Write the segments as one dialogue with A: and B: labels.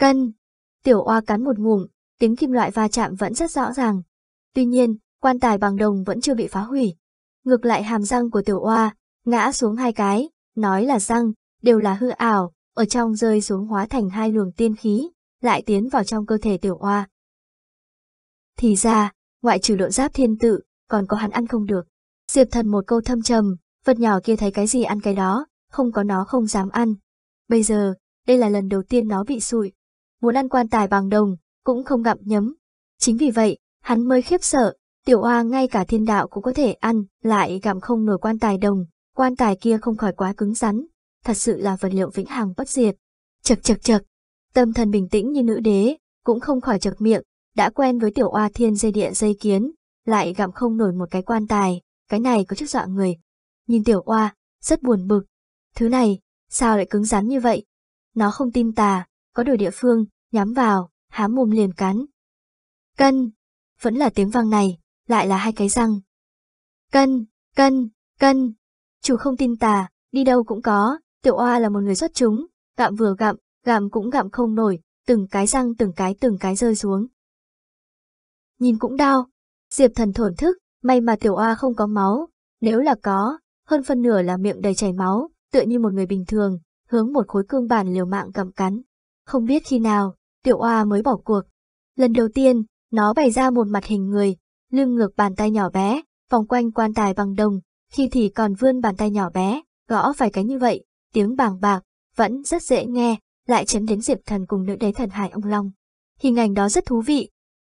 A: Cân. Tiểu oa cắn một ngụm, tiếng kim loại va chạm vẫn rất rõ ràng. Tuy nhiên, quan tài bằng đồng vẫn chưa bị phá hủy. Ngược lại hàm răng của tiểu oa, ngã xuống hai cái, nói là răng, đều là hư ảo, ở trong rơi xuống hóa thành hai luồng tiên khí, lại tiến vào trong cơ thể tiểu oa. Thì ra, ngoại trừ lộn giáp thiên tự, còn có hắn ăn không được. Diệp thần một câu thâm trầm, vật nhỏ kia thấy cái gì ăn cái đó, không có nó không dám ăn. Bây giờ, đây là lần đầu tiên nó bị sụi, muốn ăn quan tài bằng đồng, cũng không gặm nhấm. Chính vì vậy, hắn mới khiếp sợ, tiểu oa ngay cả thiên đạo cũng có thể ăn, lại gặm không nổi quan tài đồng, quan tài kia không khỏi quá cứng rắn, thật sự là vật liệu vĩnh hằng bất diệt. Chật chật chật, tâm thần bình tĩnh như nữ đế, cũng không khỏi chật miệng, đã quen với tiểu oa thiên dây điện dây kiến, lại gặm không nổi một cái quan tài, cái này có chút dọa người. Nhìn tiểu oa, rất buồn bực. Thứ này, sao lại cứng rắn như vậy? Nó không tin tà, có đồ địa phương, nhắm vào, há mồm liền cắn. Cân, vẫn là tiếng vang này, lại là hai cái răng. Cân, cân, cân, chủ không tin tà, đi đâu cũng có, tiểu oa là một người xuất chúng, gặm vừa gặm, gặm cũng gặm không nổi, từng cái răng từng cái từng cái rơi xuống. Nhìn cũng đau, Diệp thần thổn thức, may mà tiểu oa không có máu, nếu là có, hơn phân nửa là miệng đầy chảy máu, tựa như một người bình thường, hướng một khối cương bản liều mạng cầm cắn. Không biết khi nào, tiểu oa mới bỏ cuộc. Lần đầu tiên, nó bày ra một mặt hình người, lưng ngược bàn tay nhỏ bé, vòng quanh quan tài bằng đồng, khi thì còn vươn bàn tay nhỏ bé, gõ vài cái như vậy, tiếng bàng bạc, vẫn rất dễ nghe, lại chấm đến Diệp Thần cùng nữ đế thần Hải Ông Long. Hình ảnh đó rất thú vị.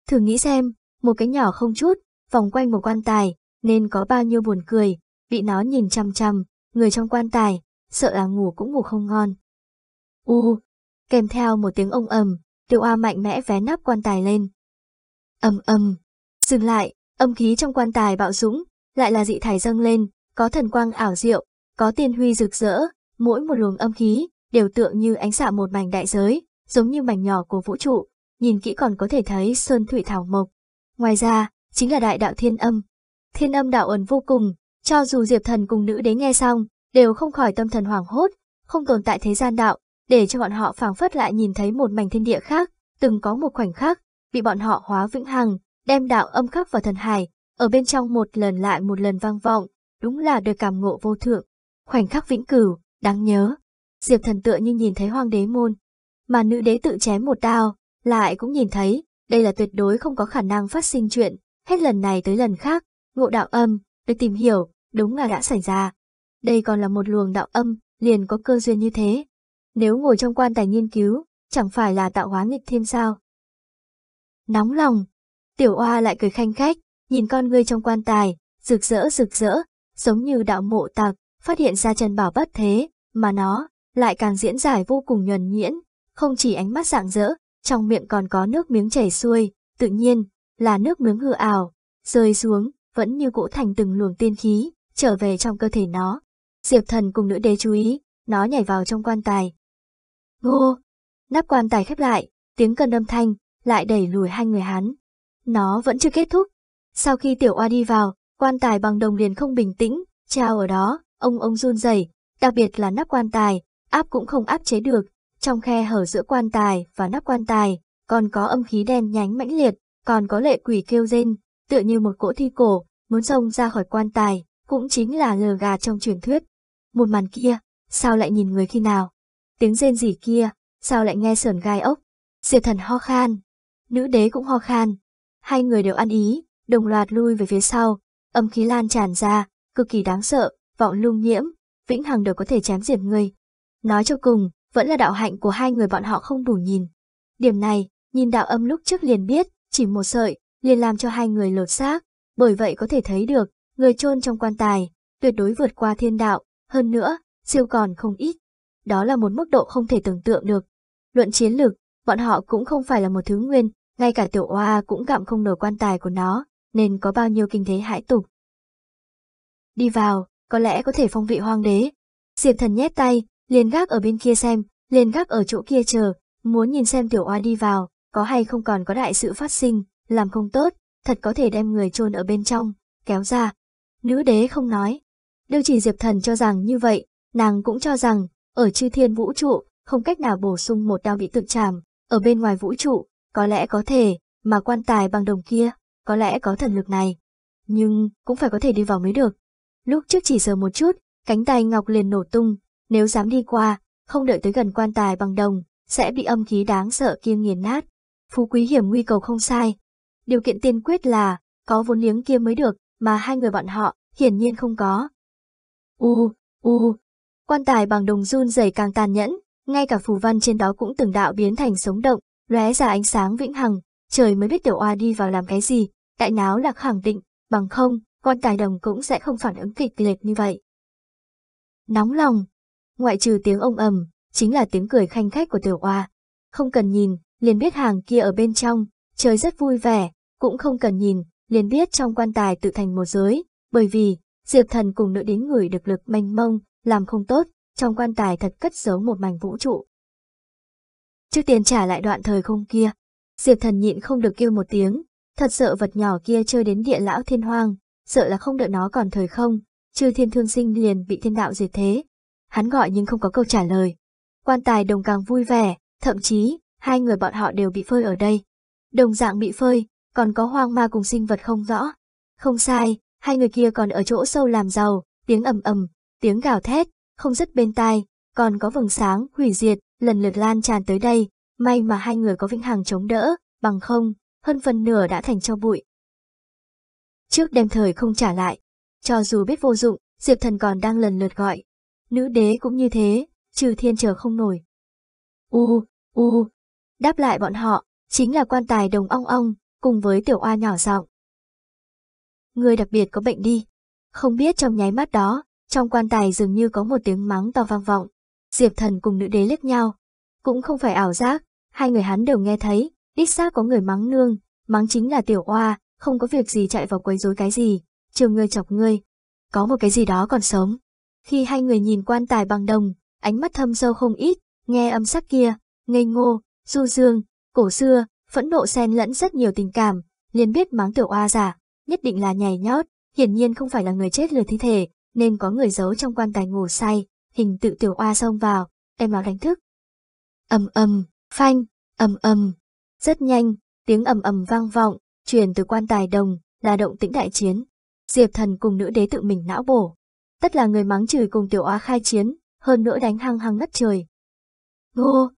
A: Thử nghĩ xem, một cái nhỏ không chút, vòng quanh một quan tài, nên có bao nhiêu buồn cười, bị nó nhìn chăm chăm, người trong quan tài, sợ là ngủ cũng ngủ không ngon. U, kèm theo một tiếng ông ầm, Tiểu oa mạnh mẽ vé nắp quan tài lên. ầm ầm, dừng lại, âm khí trong quan tài bạo dũng, lại là dị thải dâng lên, có thần quang ảo diệu, có tiên huy rực rỡ, mỗi một luồng âm khí đều tượng như ánh xạ một mảnh đại giới, giống như mảnh nhỏ của vũ trụ, nhìn kỹ còn có thể thấy sơn thủy thảo mộc. Ngoài ra, chính là đại đạo thiên âm. Thiên âm đạo ẩn vô cùng, cho dù Diệp Thần cùng nữ đế nghe xong, đều không khỏi tâm thần hoảng hốt, không tồn tại thế gian đạo, để cho bọn họ phảng phất lại nhìn thấy một mảnh thiên địa khác, từng có một khoảnh khắc, bị bọn họ hóa vĩnh hằng, đem đạo âm khắc vào thần hải, ở bên trong một lần lại một lần vang vọng, đúng là đời cảm ngộ vô thượng, khoảnh khắc vĩnh cửu, đáng nhớ. Diệp thần tựa như nhìn thấy hoàng đế môn, mà nữ đế tự chém một đao, lại cũng nhìn thấy, đây là tuyệt đối không có khả năng phát sinh chuyện, hết lần này tới lần khác, ngộ đạo âm, được tìm hiểu, đúng là đã xảy ra. Đây còn là một luồng đạo âm, liền có cơ duyên như thế, nếu ngồi trong quan tài nghiên cứu, chẳng phải là tạo hóa nghịch thiên sao. Nóng lòng, tiểu oa lại cười khanh khách, nhìn con ngươi trong quan tài, rực rỡ rực rỡ, giống như đạo mộ tạc, phát hiện ra chân bảo bất thế, mà nó lại càng diễn giải vô cùng nhuần nhuyễn, không chỉ ánh mắt rạng rỡ, trong miệng còn có nước miếng chảy xuôi, tự nhiên là nước miếng hư ảo, rơi xuống, vẫn như cũ thành từng luồng tiên khí, trở về trong cơ thể nó. Diệp thần cùng nữ đế chú ý, nó nhảy vào trong quan tài, Vô! Nắp quan tài khép lại, tiếng cần âm thanh, lại đẩy lùi hai người hắn. Nó vẫn chưa kết thúc. Sau khi tiểu oa đi vào, quan tài bằng đồng liền không bình tĩnh, trao ở đó, ông ông run rẩy, đặc biệt là nắp quan tài, áp cũng không áp chế được, trong khe hở giữa quan tài và nắp quan tài, còn có âm khí đen nhánh mãnh liệt, còn có lệ quỷ kêu rên, tựa như một cỗ thi cổ, muốn xông ra khỏi quan tài, cũng chính là lờ gà trong truyền thuyết. Một màn kia, sao lại nhìn người khi nào? tiếng rên rỉ kia, sao lại nghe sờn gai ốc. Diệp thần ho khan, nữ đế cũng ho khan. Hai người đều ăn ý, đồng loạt lui về phía sau, âm khí lan tràn ra, cực kỳ đáng sợ, vọng lung nhiễm, vĩnh hằng đều có thể chém diệt người. Nói cho cùng, vẫn là đạo hạnh của hai người bọn họ không đủ nhìn. Điểm này, nhìn đạo âm lúc trước liền biết, chỉ một sợi, liền làm cho hai người lột xác, bởi vậy có thể thấy được, người chôn trong quan tài, tuyệt đối vượt qua thiên đạo, hơn nữa, siêu còn không ít đó là một mức độ không thể tưởng tượng được. Luận chiến lược, bọn họ cũng không phải là một thứ nguyên, ngay cả tiểu oa cũng gặm không nổi quan tài của nó, nên có bao nhiêu kinh thế hãi tục. Đi vào, có lẽ có thể phong vị hoàng đế. Diệp thần nhét tay, liền gác ở bên kia xem, liền gác ở chỗ kia chờ, muốn nhìn xem tiểu oa đi vào, có hay không còn có đại sự phát sinh, làm không tốt, thật có thể đem người chôn ở bên trong, kéo ra. Nữ đế không nói. Điều chỉ Diệp thần cho rằng như vậy, nàng cũng cho rằng ở chư thiên vũ trụ, không cách nào bổ sung một đao bị tự chàm, ở bên ngoài vũ trụ, có lẽ có thể, mà quan tài bằng đồng kia, có lẽ có thần lực này. Nhưng, cũng phải có thể đi vào mới được. Lúc trước chỉ giờ một chút, cánh tay Ngọc liền nổ tung, nếu dám đi qua, không đợi tới gần quan tài bằng đồng, sẽ bị âm khí đáng sợ kia nghiền nát. Phú quý hiểm nguy cầu không sai. Điều kiện tiên quyết là, có vốn liếng kia mới được, mà hai người bọn họ, hiển nhiên không có. U, u, Quan tài bằng đồng run rẩy càng tàn nhẫn, ngay cả phù văn trên đó cũng từng đạo biến thành sống động, lóe ra ánh sáng vĩnh hằng, trời mới biết tiểu oa đi vào làm cái gì, đại náo là khẳng định, bằng không, quan tài đồng cũng sẽ không phản ứng kịch liệt như vậy. Nóng lòng, ngoại trừ tiếng ông ầm, chính là tiếng cười khanh khách của tiểu oa. Không cần nhìn, liền biết hàng kia ở bên trong, trời rất vui vẻ, cũng không cần nhìn, liền biết trong quan tài tự thành một giới, bởi vì Diệp Thần cùng nữ đến người được lực manh mông, làm không tốt, trong quan tài thật cất giấu một mảnh vũ trụ. Trước tiền trả lại đoạn thời không kia, Diệp thần nhịn không được kêu một tiếng, thật sợ vật nhỏ kia chơi đến địa lão thiên hoang, sợ là không đợi nó còn thời không, chư thiên thương sinh liền bị thiên đạo diệt thế. Hắn gọi nhưng không có câu trả lời. Quan tài đồng càng vui vẻ, thậm chí, hai người bọn họ đều bị phơi ở đây. Đồng dạng bị phơi, còn có hoang ma cùng sinh vật không rõ. Không sai, hai người kia còn ở chỗ sâu làm giàu, tiếng ầm ầm, tiếng gào thét, không dứt bên tai, còn có vầng sáng, hủy diệt, lần lượt lan tràn tới đây, may mà hai người có vĩnh hằng chống đỡ, bằng không, hơn phần nửa đã thành cho bụi. Trước đêm thời không trả lại, cho dù biết vô dụng, Diệp Thần còn đang lần lượt gọi. Nữ đế cũng như thế, trừ thiên chờ không nổi. U, u, đáp lại bọn họ, chính là quan tài đồng ong ong, cùng với tiểu oa nhỏ giọng. Người đặc biệt có bệnh đi. Không biết trong nháy mắt đó, trong quan tài dường như có một tiếng mắng to vang vọng. Diệp thần cùng nữ đế liếc nhau. Cũng không phải ảo giác, hai người hắn đều nghe thấy, ít xác có người mắng nương, mắng chính là tiểu oa, không có việc gì chạy vào quấy rối cái gì, chiều ngươi chọc ngươi. Có một cái gì đó còn sống. Khi hai người nhìn quan tài bằng đồng, ánh mắt thâm sâu không ít, nghe âm sắc kia, ngây ngô, du dương, cổ xưa, phẫn nộ xen lẫn rất nhiều tình cảm, liền biết mắng tiểu oa giả, nhất định là nhảy nhót, hiển nhiên không phải là người chết lừa thi thể, nên có người giấu trong quan tài ngủ say, hình tự tiểu oa xông vào, đem nó đánh thức. ầm ầm, phanh, ầm ầm, rất nhanh, tiếng ầm ầm vang vọng, truyền từ quan tài đồng, là động tĩnh đại chiến. Diệp thần cùng nữ đế tự mình não bổ. Tất là người mắng chửi cùng tiểu oa khai chiến, hơn nữa đánh hăng hăng ngất trời. Ngô!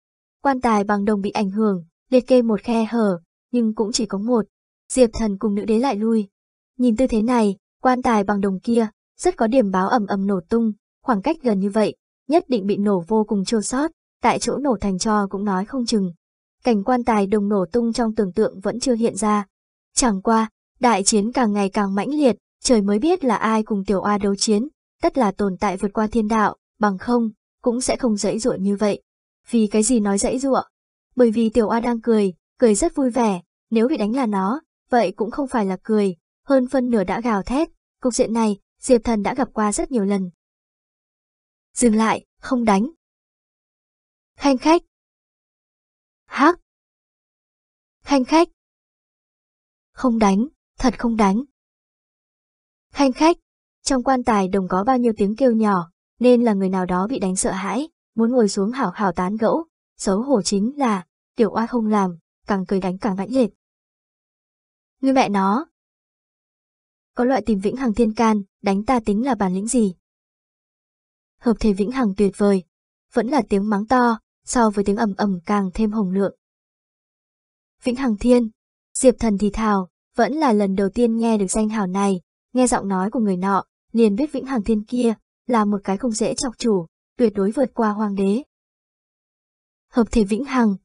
A: Quan tài bằng đồng bị ảnh hưởng, liệt kê một khe hở, nhưng cũng chỉ có một. Diệp thần cùng nữ đế lại lui. Nhìn tư thế này, quan tài bằng đồng kia, rất có điểm báo ầm ầm nổ tung, khoảng cách gần như vậy, nhất định bị nổ vô cùng chua sót, tại chỗ nổ thành cho cũng nói không chừng. Cảnh quan tài đồng nổ tung trong tưởng tượng vẫn chưa hiện ra. Chẳng qua, đại chiến càng ngày càng mãnh liệt, trời mới biết là ai cùng tiểu oa đấu chiến, tất là tồn tại vượt qua thiên đạo, bằng không, cũng sẽ không dãy dụa như vậy. Vì cái gì nói dãy dụa? Bởi vì tiểu oa đang cười, cười rất vui vẻ, nếu bị đánh là nó, vậy cũng không phải là cười, hơn phân nửa đã gào thét, cục diện này, Diệp Thần đã gặp qua rất nhiều lần. Dừng lại, không đánh. Khanh khách. Hắc. Khanh khách. Không đánh, thật không đánh. Khanh khách. Trong quan tài đồng có bao nhiêu tiếng kêu nhỏ, nên là người nào đó bị đánh sợ hãi, muốn ngồi xuống hảo hảo tán gẫu, xấu hổ chính là, tiểu oa không làm, càng cười đánh càng mãnh liệt. Người mẹ nó, có loại tìm vĩnh hằng thiên can, đánh ta tính là bản lĩnh gì. Hợp thể vĩnh hằng tuyệt vời, vẫn là tiếng mắng to, so với tiếng ầm ầm càng thêm hồng lượng. Vĩnh hằng thiên, Diệp thần thì thào, vẫn là lần đầu tiên nghe được danh hào này, nghe giọng nói của người nọ, liền biết vĩnh hằng thiên kia là một cái không dễ chọc chủ, tuyệt đối vượt qua hoàng đế. Hợp thể vĩnh hằng,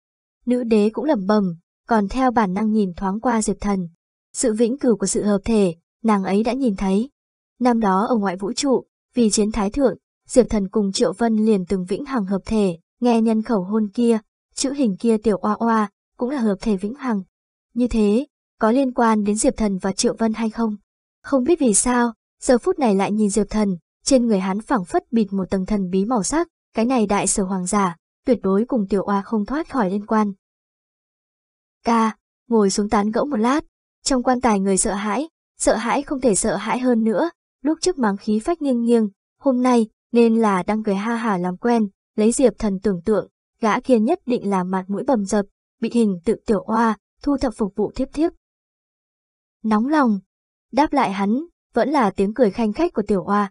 A: nữ đế cũng lẩm bẩm, còn theo bản năng nhìn thoáng qua Diệp thần. Sự vĩnh cửu của sự hợp thể, nàng ấy đã nhìn thấy. Năm đó ở ngoại vũ trụ, vì chiến thái thượng, Diệp Thần cùng Triệu Vân liền từng vĩnh hằng hợp thể, nghe nhân khẩu hôn kia, chữ hình kia tiểu oa oa, cũng là hợp thể vĩnh hằng. Như thế, có liên quan đến Diệp Thần và Triệu Vân hay không? Không biết vì sao, giờ phút này lại nhìn Diệp Thần, trên người hắn phẳng phất bịt một tầng thần bí màu sắc, cái này đại sở hoàng giả, tuyệt đối cùng tiểu oa không thoát khỏi liên quan. Ca, ngồi xuống tán gẫu một lát, trong quan tài người sợ hãi, sợ hãi không thể sợ hãi hơn nữa, lúc trước máng khí phách nghiêng nghiêng, hôm nay nên là đang cười ha hả làm quen, lấy Diệp Thần tưởng tượng, gã kia nhất định là mặt mũi bầm dập, bị hình tự tiểu oa, thu thập phục vụ thiếp thiếp. Nóng lòng, đáp lại hắn, vẫn là tiếng cười khanh khách của tiểu oa.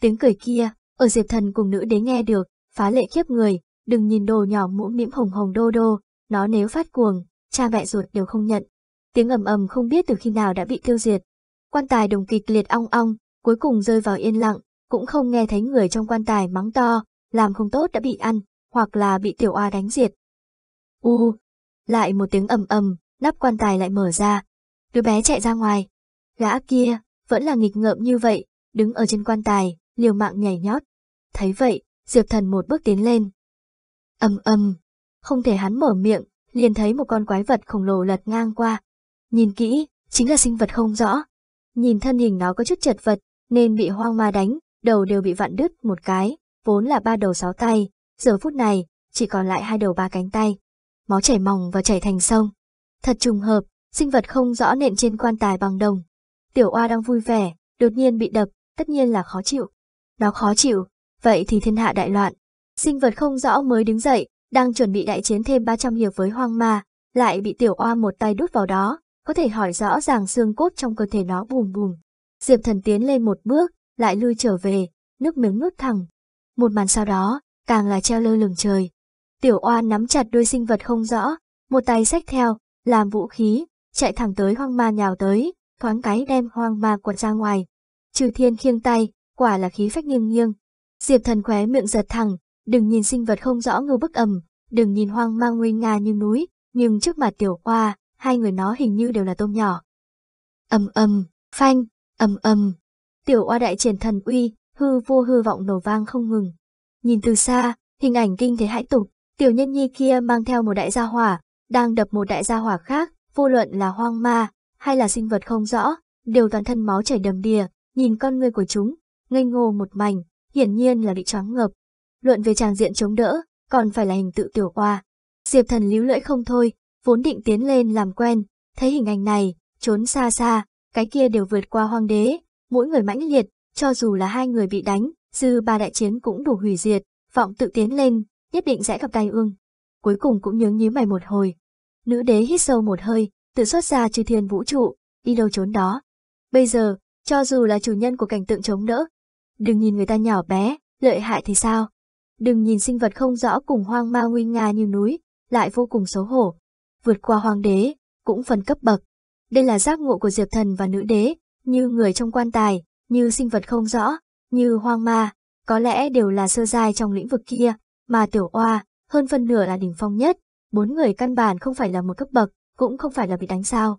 A: Tiếng cười kia, ở Diệp Thần cùng nữ đế nghe được, phá lệ khiếp người, đừng nhìn đồ nhỏ mũ mĩm hồng hồng đô đô, nó nếu phát cuồng, cha mẹ ruột đều không nhận. Tiếng ầm ầm không biết từ khi nào đã bị tiêu diệt, quan tài đồng kịch liệt ong ong, cuối cùng rơi vào yên lặng, cũng không nghe thấy người trong quan tài mắng to, làm không tốt đã bị ăn, hoặc là bị tiểu oa đánh diệt. U, lại một tiếng ầm ầm, nắp quan tài lại mở ra, đứa bé chạy ra ngoài. Gã kia, vẫn là nghịch ngợm như vậy, đứng ở trên quan tài, liều mạng nhảy nhót. Thấy vậy, Diệp Thần một bước tiến lên. ầm ầm, không thể hắn mở miệng, liền thấy một con quái vật khổng lồ lật ngang qua. Nhìn kỹ, chính là sinh vật không rõ, nhìn thân hình nó có chút chật vật, nên bị hoang ma đánh, đầu đều bị vặn đứt một cái, vốn là ba đầu sáu tay, giờ phút này, chỉ còn lại hai đầu ba cánh tay. Máu chảy mỏng và chảy thành sông. Thật trùng hợp, sinh vật không rõ nện trên quan tài bằng đồng. Tiểu oa đang vui vẻ, đột nhiên bị đập, tất nhiên là khó chịu. Nó khó chịu, vậy thì thiên hạ đại loạn. Sinh vật không rõ mới đứng dậy, đang chuẩn bị đại chiến thêm 300 hiệp với hoang ma, lại bị tiểu oa một tay đút vào đó, có thể hỏi rõ ràng xương cốt trong cơ thể nó bùm bùm. Diệp thần tiến lên một bước, lại lui trở về, nước miếng nuốt thẳng. Một màn sau đó, càng là treo lơ lửng trời. Tiểu oan nắm chặt đôi sinh vật không rõ, một tay xách theo, làm vũ khí, chạy thẳng tới hoang ma nhào tới, thoáng cái đem hoang ma quật ra ngoài. Trừ thiên khiêng tay, quả là khí phách nghiêng nghiêng. Diệp thần khóe miệng giật thẳng, đừng nhìn sinh vật không rõ ngư bức ầm, đừng nhìn hoang ma nguy nga như núi, nhưng trước mặt tiểu oan hai người nó hình như đều là tôm nhỏ. Âm âm, phanh, âm âm. Tiểu oa đại triển thần uy, hư vô hư vọng nổ vang không ngừng. Nhìn từ xa, hình ảnh kinh thế hãi tục, tiểu nhân nhi kia mang theo một đại gia hỏa, đang đập một đại gia hỏa khác, vô luận là hoang ma, hay là sinh vật không rõ, đều toàn thân máu chảy đầm đìa, nhìn con người của chúng, ngây ngô một mảnh, hiển nhiên là bị choáng ngợp. Luận về tràng diện chống đỡ, còn phải là hình tự tiểu oa. Diệp thần líu lưỡi không thôi, vốn định tiến lên làm quen, thấy hình ảnh này, trốn xa xa, cái kia đều vượt qua hoang đế, mỗi người mãnh liệt, cho dù là hai người bị đánh, dư ba đại chiến cũng đủ hủy diệt, vọng tự tiến lên, nhất định sẽ gặp tai ương. Cuối cùng cũng nhớ nhíu mày một hồi. Nữ đế hít sâu một hơi, tự xuất ra chư thiên vũ trụ, đi đâu trốn đó. Bây giờ, cho dù là chủ nhân của cảnh tượng chống đỡ, đừng nhìn người ta nhỏ bé, lợi hại thì sao? Đừng nhìn sinh vật không rõ cùng hoang ma nguy nga như núi, lại vô cùng xấu hổ, vượt qua hoàng đế, cũng phần cấp bậc. Đây là giác ngộ của Diệp Thần và nữ đế, như người trong quan tài, như sinh vật không rõ, như hoang ma, có lẽ đều là sơ giai trong lĩnh vực kia, mà tiểu oa, hơn phân nửa là đỉnh phong nhất, bốn người căn bản không phải là một cấp bậc, cũng không phải là bị đánh sao.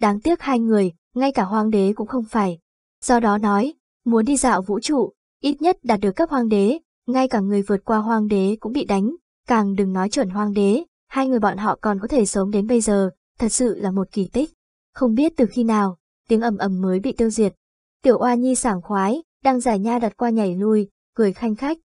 A: Đáng tiếc hai người, ngay cả hoàng đế cũng không phải. Do đó nói, muốn đi dạo vũ trụ, ít nhất đạt được cấp hoàng đế, ngay cả người vượt qua hoàng đế cũng bị đánh, càng đừng nói chuẩn hoàng đế, Hai người bọn họ còn có thể sống đến bây giờ, thật sự là một kỳ tích. Không biết từ khi nào, tiếng ầm ầm mới bị tiêu diệt. Tiểu oa nhi sảng khoái, đang giải nha đặt qua nhảy lui, cười khanh khách.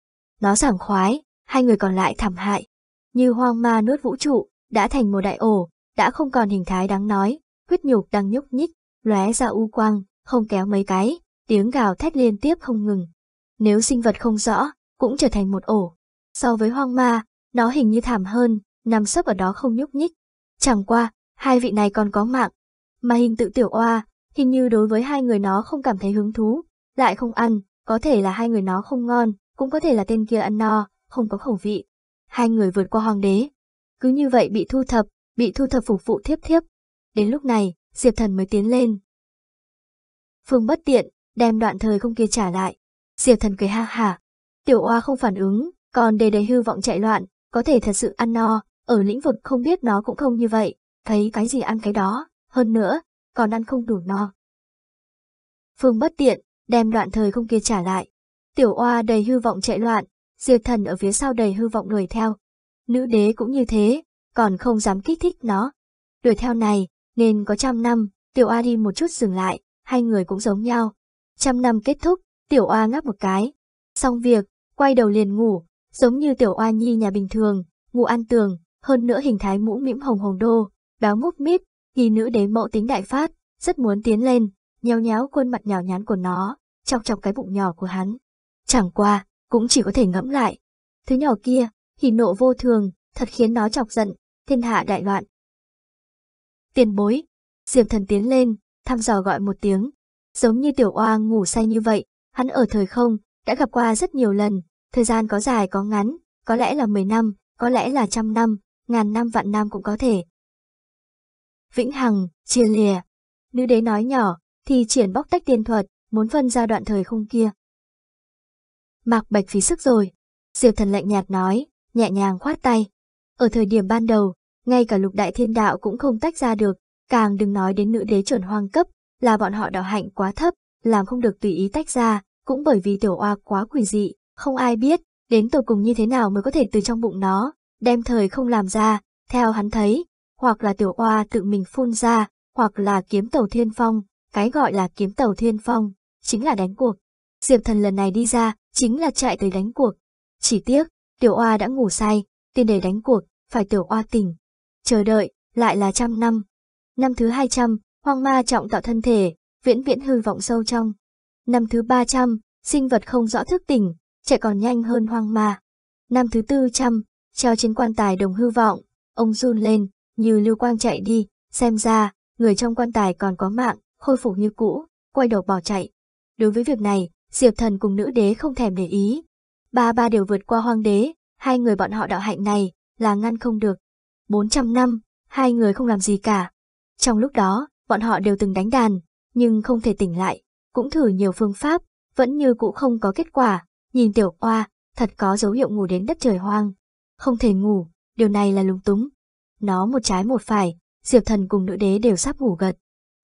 A: Nó sảng khoái, hai người còn lại thảm hại. Như hoang ma nuốt vũ trụ, đã thành một đại ổ, đã không còn hình thái đáng nói, huyết nhục đang nhúc nhích, lóe ra u quang, không kéo mấy cái, tiếng gào thét liên tiếp không ngừng. Nếu sinh vật không rõ, cũng trở thành một ổ. So với hoang ma, nó hình như thảm hơn, nằm sấp ở đó không nhúc nhích. Chẳng qua, hai vị này còn có mạng. Mà hình tự tiểu oa, hình như đối với hai người nó không cảm thấy hứng thú, lại không ăn, có thể là hai người nó không ngon, cũng có thể là tên kia ăn no, không có khẩu vị. Hai người vượt qua hoàng đế. Cứ như vậy bị thu thập, bị thu thập phục vụ thiếp thiếp. Đến lúc này, Diệp Thần mới tiến lên. Phương bất tiện, đem đoạn thời không kia trả lại. Diệp Thần cười ha hả. Tiểu oa không phản ứng, còn đề đầy hư vọng chạy loạn, có thể thật sự ăn no, ở lĩnh vực không biết nó cũng không như vậy, thấy cái gì ăn cái đó, hơn nữa, còn ăn không đủ no. Phương bất tiện, đem đoạn thời không kia trả lại. Tiểu oa đầy hư vọng chạy loạn, diệt thần ở phía sau đầy hư vọng đuổi theo. Nữ đế cũng như thế, còn không dám kích thích nó. Đuổi theo này, nên có trăm năm, tiểu oa đi một chút dừng lại, hai người cũng giống nhau. Trăm năm kết thúc, tiểu oa ngáp một cái. Xong việc, quay đầu liền ngủ, giống như tiểu oa nhi nhà bình thường, ngủ ăn tường, hơn nữa hình thái mũ mĩm hồng hồng đô, béo múp mít, ghi nữ đế mẫu tính đại phát, rất muốn tiến lên, nhéo nhéo khuôn mặt nhỏ nhán của nó, chọc chọc cái bụng nhỏ của hắn. Chẳng qua, cũng chỉ có thể ngẫm lại. Thứ nhỏ kia, hỉ nộ vô thường, thật khiến nó chọc giận, thiên hạ đại loạn. Tiền bối, Diệp thần tiến lên, thăm dò gọi một tiếng. Giống như tiểu oang ngủ say như vậy, hắn ở thời không, đã gặp qua rất nhiều lần, thời gian có dài có ngắn, có lẽ là 10 năm, có lẽ là trăm năm, ngàn năm vạn năm cũng có thể. Vĩnh Hằng, chia lìa. Nữ đế nói nhỏ, thì triển bóc tách tiên thuật, muốn phân ra đoạn thời không kia. Mạc Bạch phí sức rồi. Diệp thần lạnh nhạt nói, nhẹ nhàng khoát tay. Ở thời điểm ban đầu, ngay cả lục đại thiên đạo cũng không tách ra được, càng đừng nói đến nữ đế chuẩn hoang cấp, là bọn họ đạo hạnh quá thấp, làm không được tùy ý tách ra, cũng bởi vì tiểu oa quá quỷ dị, không ai biết, đến tổ cùng như thế nào mới có thể từ trong bụng nó, đem thời không làm ra, theo hắn thấy, hoặc là tiểu oa tự mình phun ra, hoặc là kiếm tàu thiên phong, cái gọi là kiếm tàu thiên phong, chính là đánh cuộc. Diệp thần lần này đi ra, chính là chạy tới đánh cuộc. Chỉ tiếc, tiểu oa đã ngủ say, tiền để đánh cuộc, phải tiểu oa tỉnh. Chờ đợi, lại là trăm năm. Năm thứ hai trăm, hoang ma trọng tạo thân thể, viễn viễn hư vọng sâu trong. Năm thứ ba trăm, sinh vật không rõ thức tỉnh, chạy còn nhanh hơn hoang ma. Năm thứ tư trăm, treo trên quan tài đồng hư vọng, ông run lên, như lưu quang chạy đi, xem ra, người trong quan tài còn có mạng, khôi phục như cũ, quay đầu bỏ chạy. Đối với việc này, Diệp Thần cùng nữ đế không thèm để ý. Ba ba đều vượt qua hoang đế, hai người bọn họ đạo hạnh này là ngăn không được. 400 năm, hai người không làm gì cả. Trong lúc đó, bọn họ đều từng đánh đàn, nhưng không thể tỉnh lại, cũng thử nhiều phương pháp, vẫn như cũ không có kết quả, nhìn tiểu oa, thật có dấu hiệu ngủ đến đất trời hoang không thể ngủ, điều này là lúng túng. Nó một trái một phải, Diệp Thần cùng nữ đế đều sắp ngủ gật.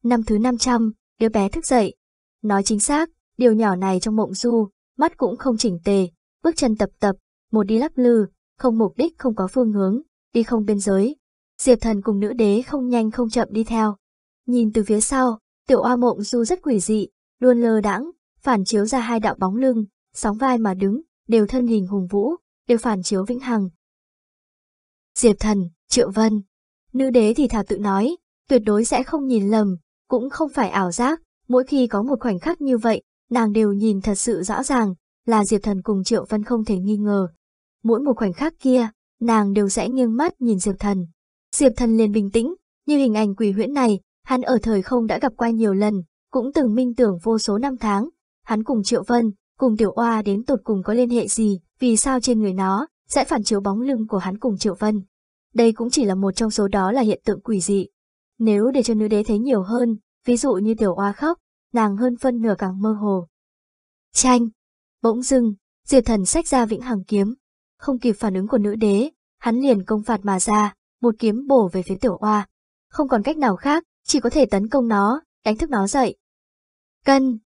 A: Năm thứ 500, đứa bé thức dậy. Nói chính xác, điều nhỏ này trong mộng du, mắt cũng không chỉnh tề, bước chân tập tập, một đi lắc lư, không mục đích không có phương hướng, đi không biên giới. Diệp Thần cùng nữ đế không nhanh không chậm đi theo. Nhìn từ phía sau, tiểu oa mộng du rất quỷ dị, luôn lơ đãng, phản chiếu ra hai đạo bóng lưng, sóng vai mà đứng, đều thân hình hùng vũ, đều phản chiếu vĩnh hằng, Diệp Thần, Triệu Vân. Nữ đế thì thà tự nói, tuyệt đối sẽ không nhìn lầm, cũng không phải ảo giác, mỗi khi có một khoảnh khắc như vậy, nàng đều nhìn thật sự rõ ràng, là Diệp Thần cùng Triệu Vân không thể nghi ngờ. Mỗi một khoảnh khắc kia, nàng đều sẽ nghiêng mắt nhìn Diệp Thần. Diệp Thần liền bình tĩnh, như hình ảnh quỷ huyễn này, hắn ở thời không đã gặp qua nhiều lần, cũng từng minh tưởng vô số năm tháng, hắn cùng Triệu Vân, cùng Tiểu Oa đến tột cùng có liên hệ gì, vì sao trên người nó sẽ phản chiếu bóng lưng của hắn cùng Triệu Vân. Đây cũng chỉ là một trong số đó là hiện tượng quỷ dị. Nếu để cho nữ đế thấy nhiều hơn, ví dụ như tiểu oa khóc, nàng hơn phân nửa càng mơ hồ. tranh Bỗng dưng, Diệp Thần xách ra vĩnh hằng kiếm. Không kịp phản ứng của nữ đế, hắn liền công phạt mà ra, một kiếm bổ về phía tiểu oa. Không còn cách nào khác, chỉ có thể tấn công nó, đánh thức nó dậy. Cân!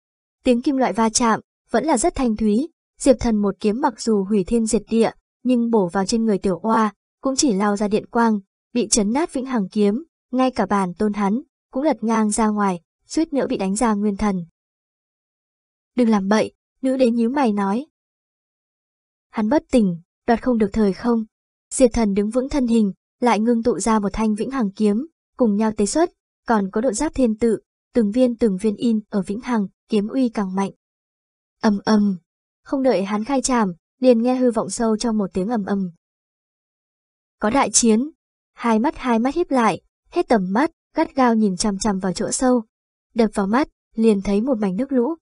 A: Tiếng kim loại va chạm, vẫn là rất thanh thúy, Diệp Thần một kiếm mặc dù hủy thiên diệt địa, nhưng bổ vào trên người tiểu oa, cũng chỉ lao ra điện quang, bị chấn nát vĩnh hằng kiếm, ngay cả bản tôn hắn, cũng lật ngang ra ngoài, suýt nữa bị đánh ra nguyên thần. Đừng làm bậy, nữ đế nhíu mày nói. Hắn bất tỉnh, đoạt không được thời không. Diệt thần đứng vững thân hình, lại ngưng tụ ra một thanh vĩnh hằng kiếm, cùng nhau tế xuất, còn có độ giáp thiên tự, từng viên từng viên in ở vĩnh hằng, kiếm uy càng mạnh. ầm ầm, không đợi hắn khai trảm, liền nghe hư vọng sâu trong một tiếng ầm ầm. Có đại chiến, hai mắt hai mắt híp lại, hết tầm mắt, gắt gao nhìn chằm chằm vào chỗ sâu. Đập vào mắt, liền thấy một mảnh nước lũ.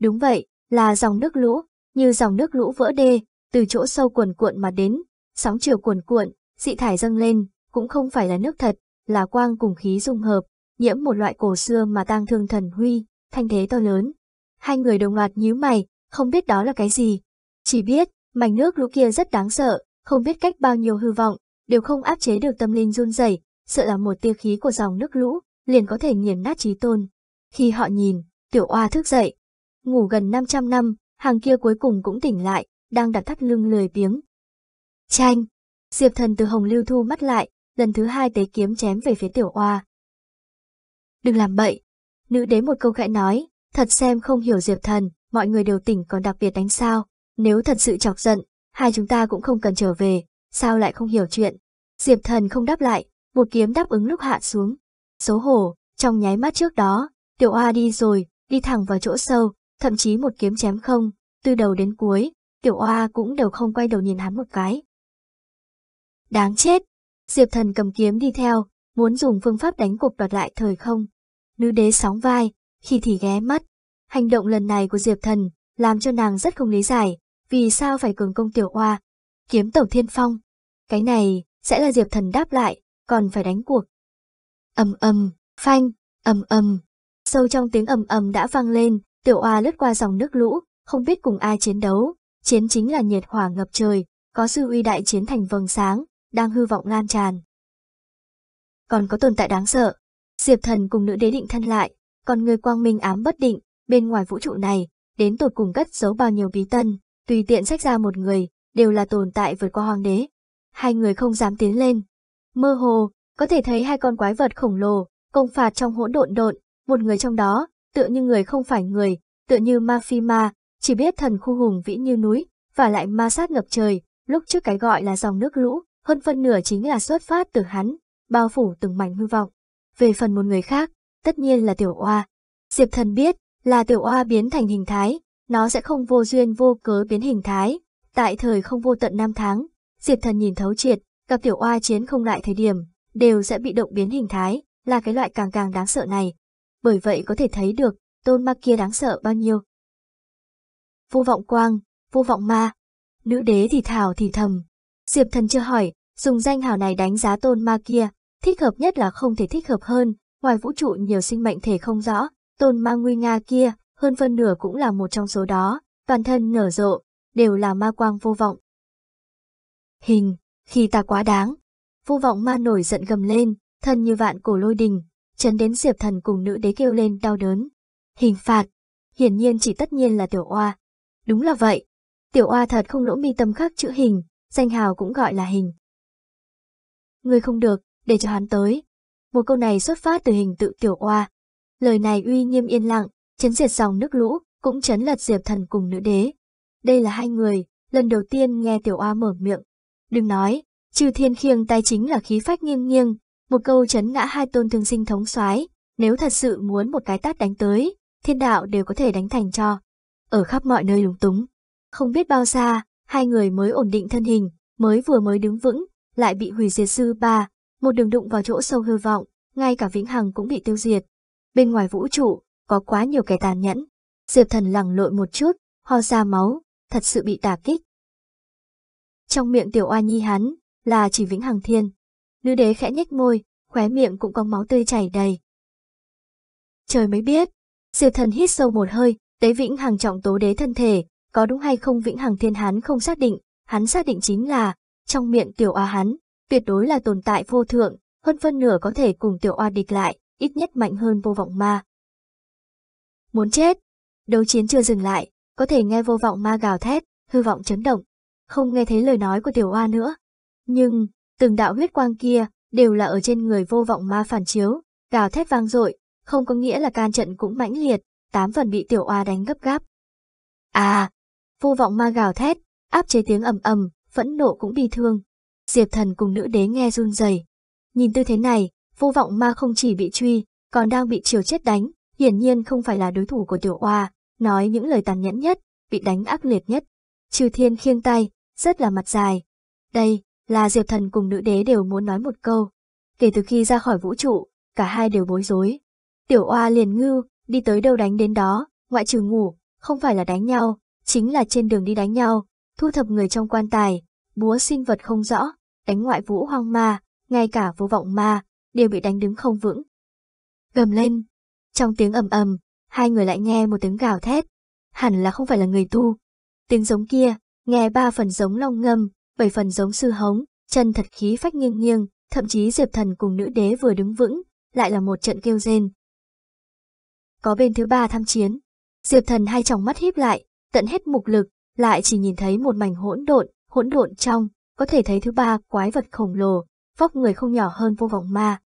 A: Đúng vậy, là dòng nước lũ, như dòng nước lũ vỡ đê, từ chỗ sâu cuồn cuộn mà đến, sóng chiều cuồn cuộn, dị thải dâng lên, cũng không phải là nước thật, là quang cùng khí dung hợp, nhiễm một loại cổ xưa mà tang thương thần huy, thanh thế to lớn. Hai người đồng loạt nhíu mày, không biết đó là cái gì, chỉ biết Mảnh nước lũ kia rất đáng sợ, không biết cách bao nhiêu hư vọng, đều không áp chế được tâm linh run rẩy, sợ là một tia khí của dòng nước lũ, liền có thể nghiền nát trí tôn. Khi họ nhìn, tiểu oa thức dậy. Ngủ gần 500 năm, hàng kia cuối cùng cũng tỉnh lại, đang đặt thắt lưng lười biếng. Chanh! Diệp thần từ hồng lưu thu mắt lại, lần thứ hai tế kiếm chém về phía tiểu oa. Đừng làm bậy! Nữ đế một câu khẽ nói, thật xem không hiểu diệp thần, mọi người đều tỉnh còn đặc biệt đánh sao. Nếu thật sự chọc giận, hai chúng ta cũng không cần trở về, sao lại không hiểu chuyện. Diệp thần không đáp lại, một kiếm đáp ứng lúc hạ xuống. Xấu hổ, trong nháy mắt trước đó, tiểu oa đi rồi, đi thẳng vào chỗ sâu, thậm chí một kiếm chém không, từ đầu đến cuối, tiểu oa cũng đều không quay đầu nhìn hắn một cái. Đáng chết! Diệp thần cầm kiếm đi theo, muốn dùng phương pháp đánh cục đoạt lại thời không. Nữ đế sóng vai, khi thì ghé mắt. Hành động lần này của Diệp thần làm cho nàng rất không lý giải, vì sao phải cường công tiểu oa, kiếm tổng thiên phong. Cái này sẽ là Diệp Thần đáp lại, còn phải đánh cuộc. ầm ầm, phanh, ầm ầm. Sâu trong tiếng ầm ầm đã vang lên, tiểu oa lướt qua dòng nước lũ, không biết cùng ai chiến đấu. Chiến chính là nhiệt hỏa ngập trời, có sư uy đại chiến thành vầng sáng, đang hư vọng lan tràn. Còn có tồn tại đáng sợ. Diệp Thần cùng nữ đế định thân lại, còn người quang minh ám bất định, bên ngoài vũ trụ này, đến tột cùng cất giấu bao nhiêu bí tân tùy tiện sách ra một người, đều là tồn tại vượt qua hoàng đế. Hai người không dám tiến lên. Mơ hồ, có thể thấy hai con quái vật khổng lồ, công phạt trong hỗn độn độn, một người trong đó, tựa như người không phải người, tựa như ma phi ma, chỉ biết thần khu hùng vĩ như núi, và lại ma sát ngập trời, lúc trước cái gọi là dòng nước lũ, hơn phân nửa chính là xuất phát từ hắn, bao phủ từng mảnh hư vọng. Về phần một người khác, tất nhiên là tiểu oa. Diệp thần biết, là tiểu oa biến thành hình thái, nó sẽ không vô duyên vô cớ biến hình thái. Tại thời không vô tận năm tháng, Diệp Thần nhìn thấu triệt, gặp tiểu oa chiến không lại thời điểm, đều sẽ bị động biến hình thái, là cái loại càng càng đáng sợ này. Bởi vậy có thể thấy được, tôn ma kia đáng sợ bao nhiêu. Vô vọng quang, vô vọng ma, nữ đế thì thảo thì thầm. Diệp Thần chưa hỏi, dùng danh hào này đánh giá tôn ma kia, thích hợp nhất là không thể thích hợp hơn, ngoài vũ trụ nhiều sinh mệnh thể không rõ, tôn ma nguy nga kia, hơn phân nửa cũng là một trong số đó, toàn thân nở rộ, đều là ma quang vô vọng. Hình, khi ta quá đáng, vô vọng ma nổi giận gầm lên, thân như vạn cổ lôi đình, chấn đến diệp thần cùng nữ đế kêu lên đau đớn. Hình phạt, hiển nhiên chỉ tất nhiên là tiểu oa. Đúng là vậy, tiểu oa thật không lỗ mi tâm khắc chữ hình, danh hào cũng gọi là hình. người không được, để cho hắn tới. Một câu này xuất phát từ hình tự tiểu oa. Lời này uy nghiêm yên lặng, chấn diệt dòng nước lũ, cũng chấn lật diệp thần cùng nữ đế. Đây là hai người, lần đầu tiên nghe tiểu oa mở miệng. Đừng nói, trừ thiên khiêng tay chính là khí phách nghiêng nghiêng, một câu chấn ngã hai tôn thương sinh thống soái nếu thật sự muốn một cái tát đánh tới, thiên đạo đều có thể đánh thành cho. Ở khắp mọi nơi lúng túng. Không biết bao xa, hai người mới ổn định thân hình, mới vừa mới đứng vững, lại bị hủy diệt sư ba, một đường đụng vào chỗ sâu hư vọng, ngay cả vĩnh hằng cũng bị tiêu diệt. Bên ngoài vũ trụ, có quá nhiều kẻ tàn nhẫn. Diệp thần lẳng lội một chút, ho ra máu, thật sự bị đả kích. Trong miệng tiểu oa nhi hắn, là chỉ vĩnh hằng thiên. Nữ đế khẽ nhếch môi, khóe miệng cũng có máu tươi chảy đầy. Trời mới biết, diệp thần hít sâu một hơi, tế vĩnh hằng trọng tố đế thân thể, có đúng hay không vĩnh hằng thiên hắn không xác định, hắn xác định chính là, trong miệng tiểu oa hắn, tuyệt đối là tồn tại vô thượng, hơn phân nửa có thể cùng tiểu oa địch lại, ít nhất mạnh hơn vô vọng ma. Muốn chết! Đấu chiến chưa dừng lại, có thể nghe vô vọng ma gào thét, hư vọng chấn động. Không nghe thấy lời nói của tiểu oa nữa. Nhưng, từng đạo huyết quang kia đều là ở trên người vô vọng ma phản chiếu, gào thét vang dội, không có nghĩa là can trận cũng mãnh liệt, tám phần bị tiểu oa đánh gấp gáp. À, vô vọng ma gào thét, áp chế tiếng ầm ầm, phẫn nộ cũng bị thương. Diệp thần cùng nữ đế nghe run rẩy. Nhìn tư thế này, vô vọng ma không chỉ bị truy, còn đang bị chiều chết đánh, hiển nhiên không phải là đối thủ của tiểu oa, nói những lời tàn nhẫn nhất, bị đánh ác liệt nhất. Trừ thiên khiêng tay, rất là mặt dài. Đây, là Diệp Thần cùng nữ đế đều muốn nói một câu. Kể từ khi ra khỏi vũ trụ, cả hai đều bối rối. Tiểu oa liền ngưu, đi tới đâu đánh đến đó, ngoại trừ ngủ, không phải là đánh nhau, chính là trên đường đi đánh nhau, thu thập người trong quan tài, búa sinh vật không rõ, đánh ngoại vũ hoang ma, ngay cả vô vọng ma, đều bị đánh đứng không vững. Gầm lên, trong tiếng ầm ầm, hai người lại nghe một tiếng gào thét. Hẳn là không phải là người tu. Tiếng giống kia, nghe ba phần giống long ngâm, bảy phần giống sư hống, chân thật khí phách nghiêng nghiêng, thậm chí diệp thần cùng nữ đế vừa đứng vững, lại là một trận kêu rên. Có bên thứ ba tham chiến, diệp thần hai tròng mắt híp lại, tận hết mục lực, lại chỉ nhìn thấy một mảnh hỗn độn, hỗn độn trong, có thể thấy thứ ba quái vật khổng lồ, vóc người không nhỏ hơn vô vọng ma.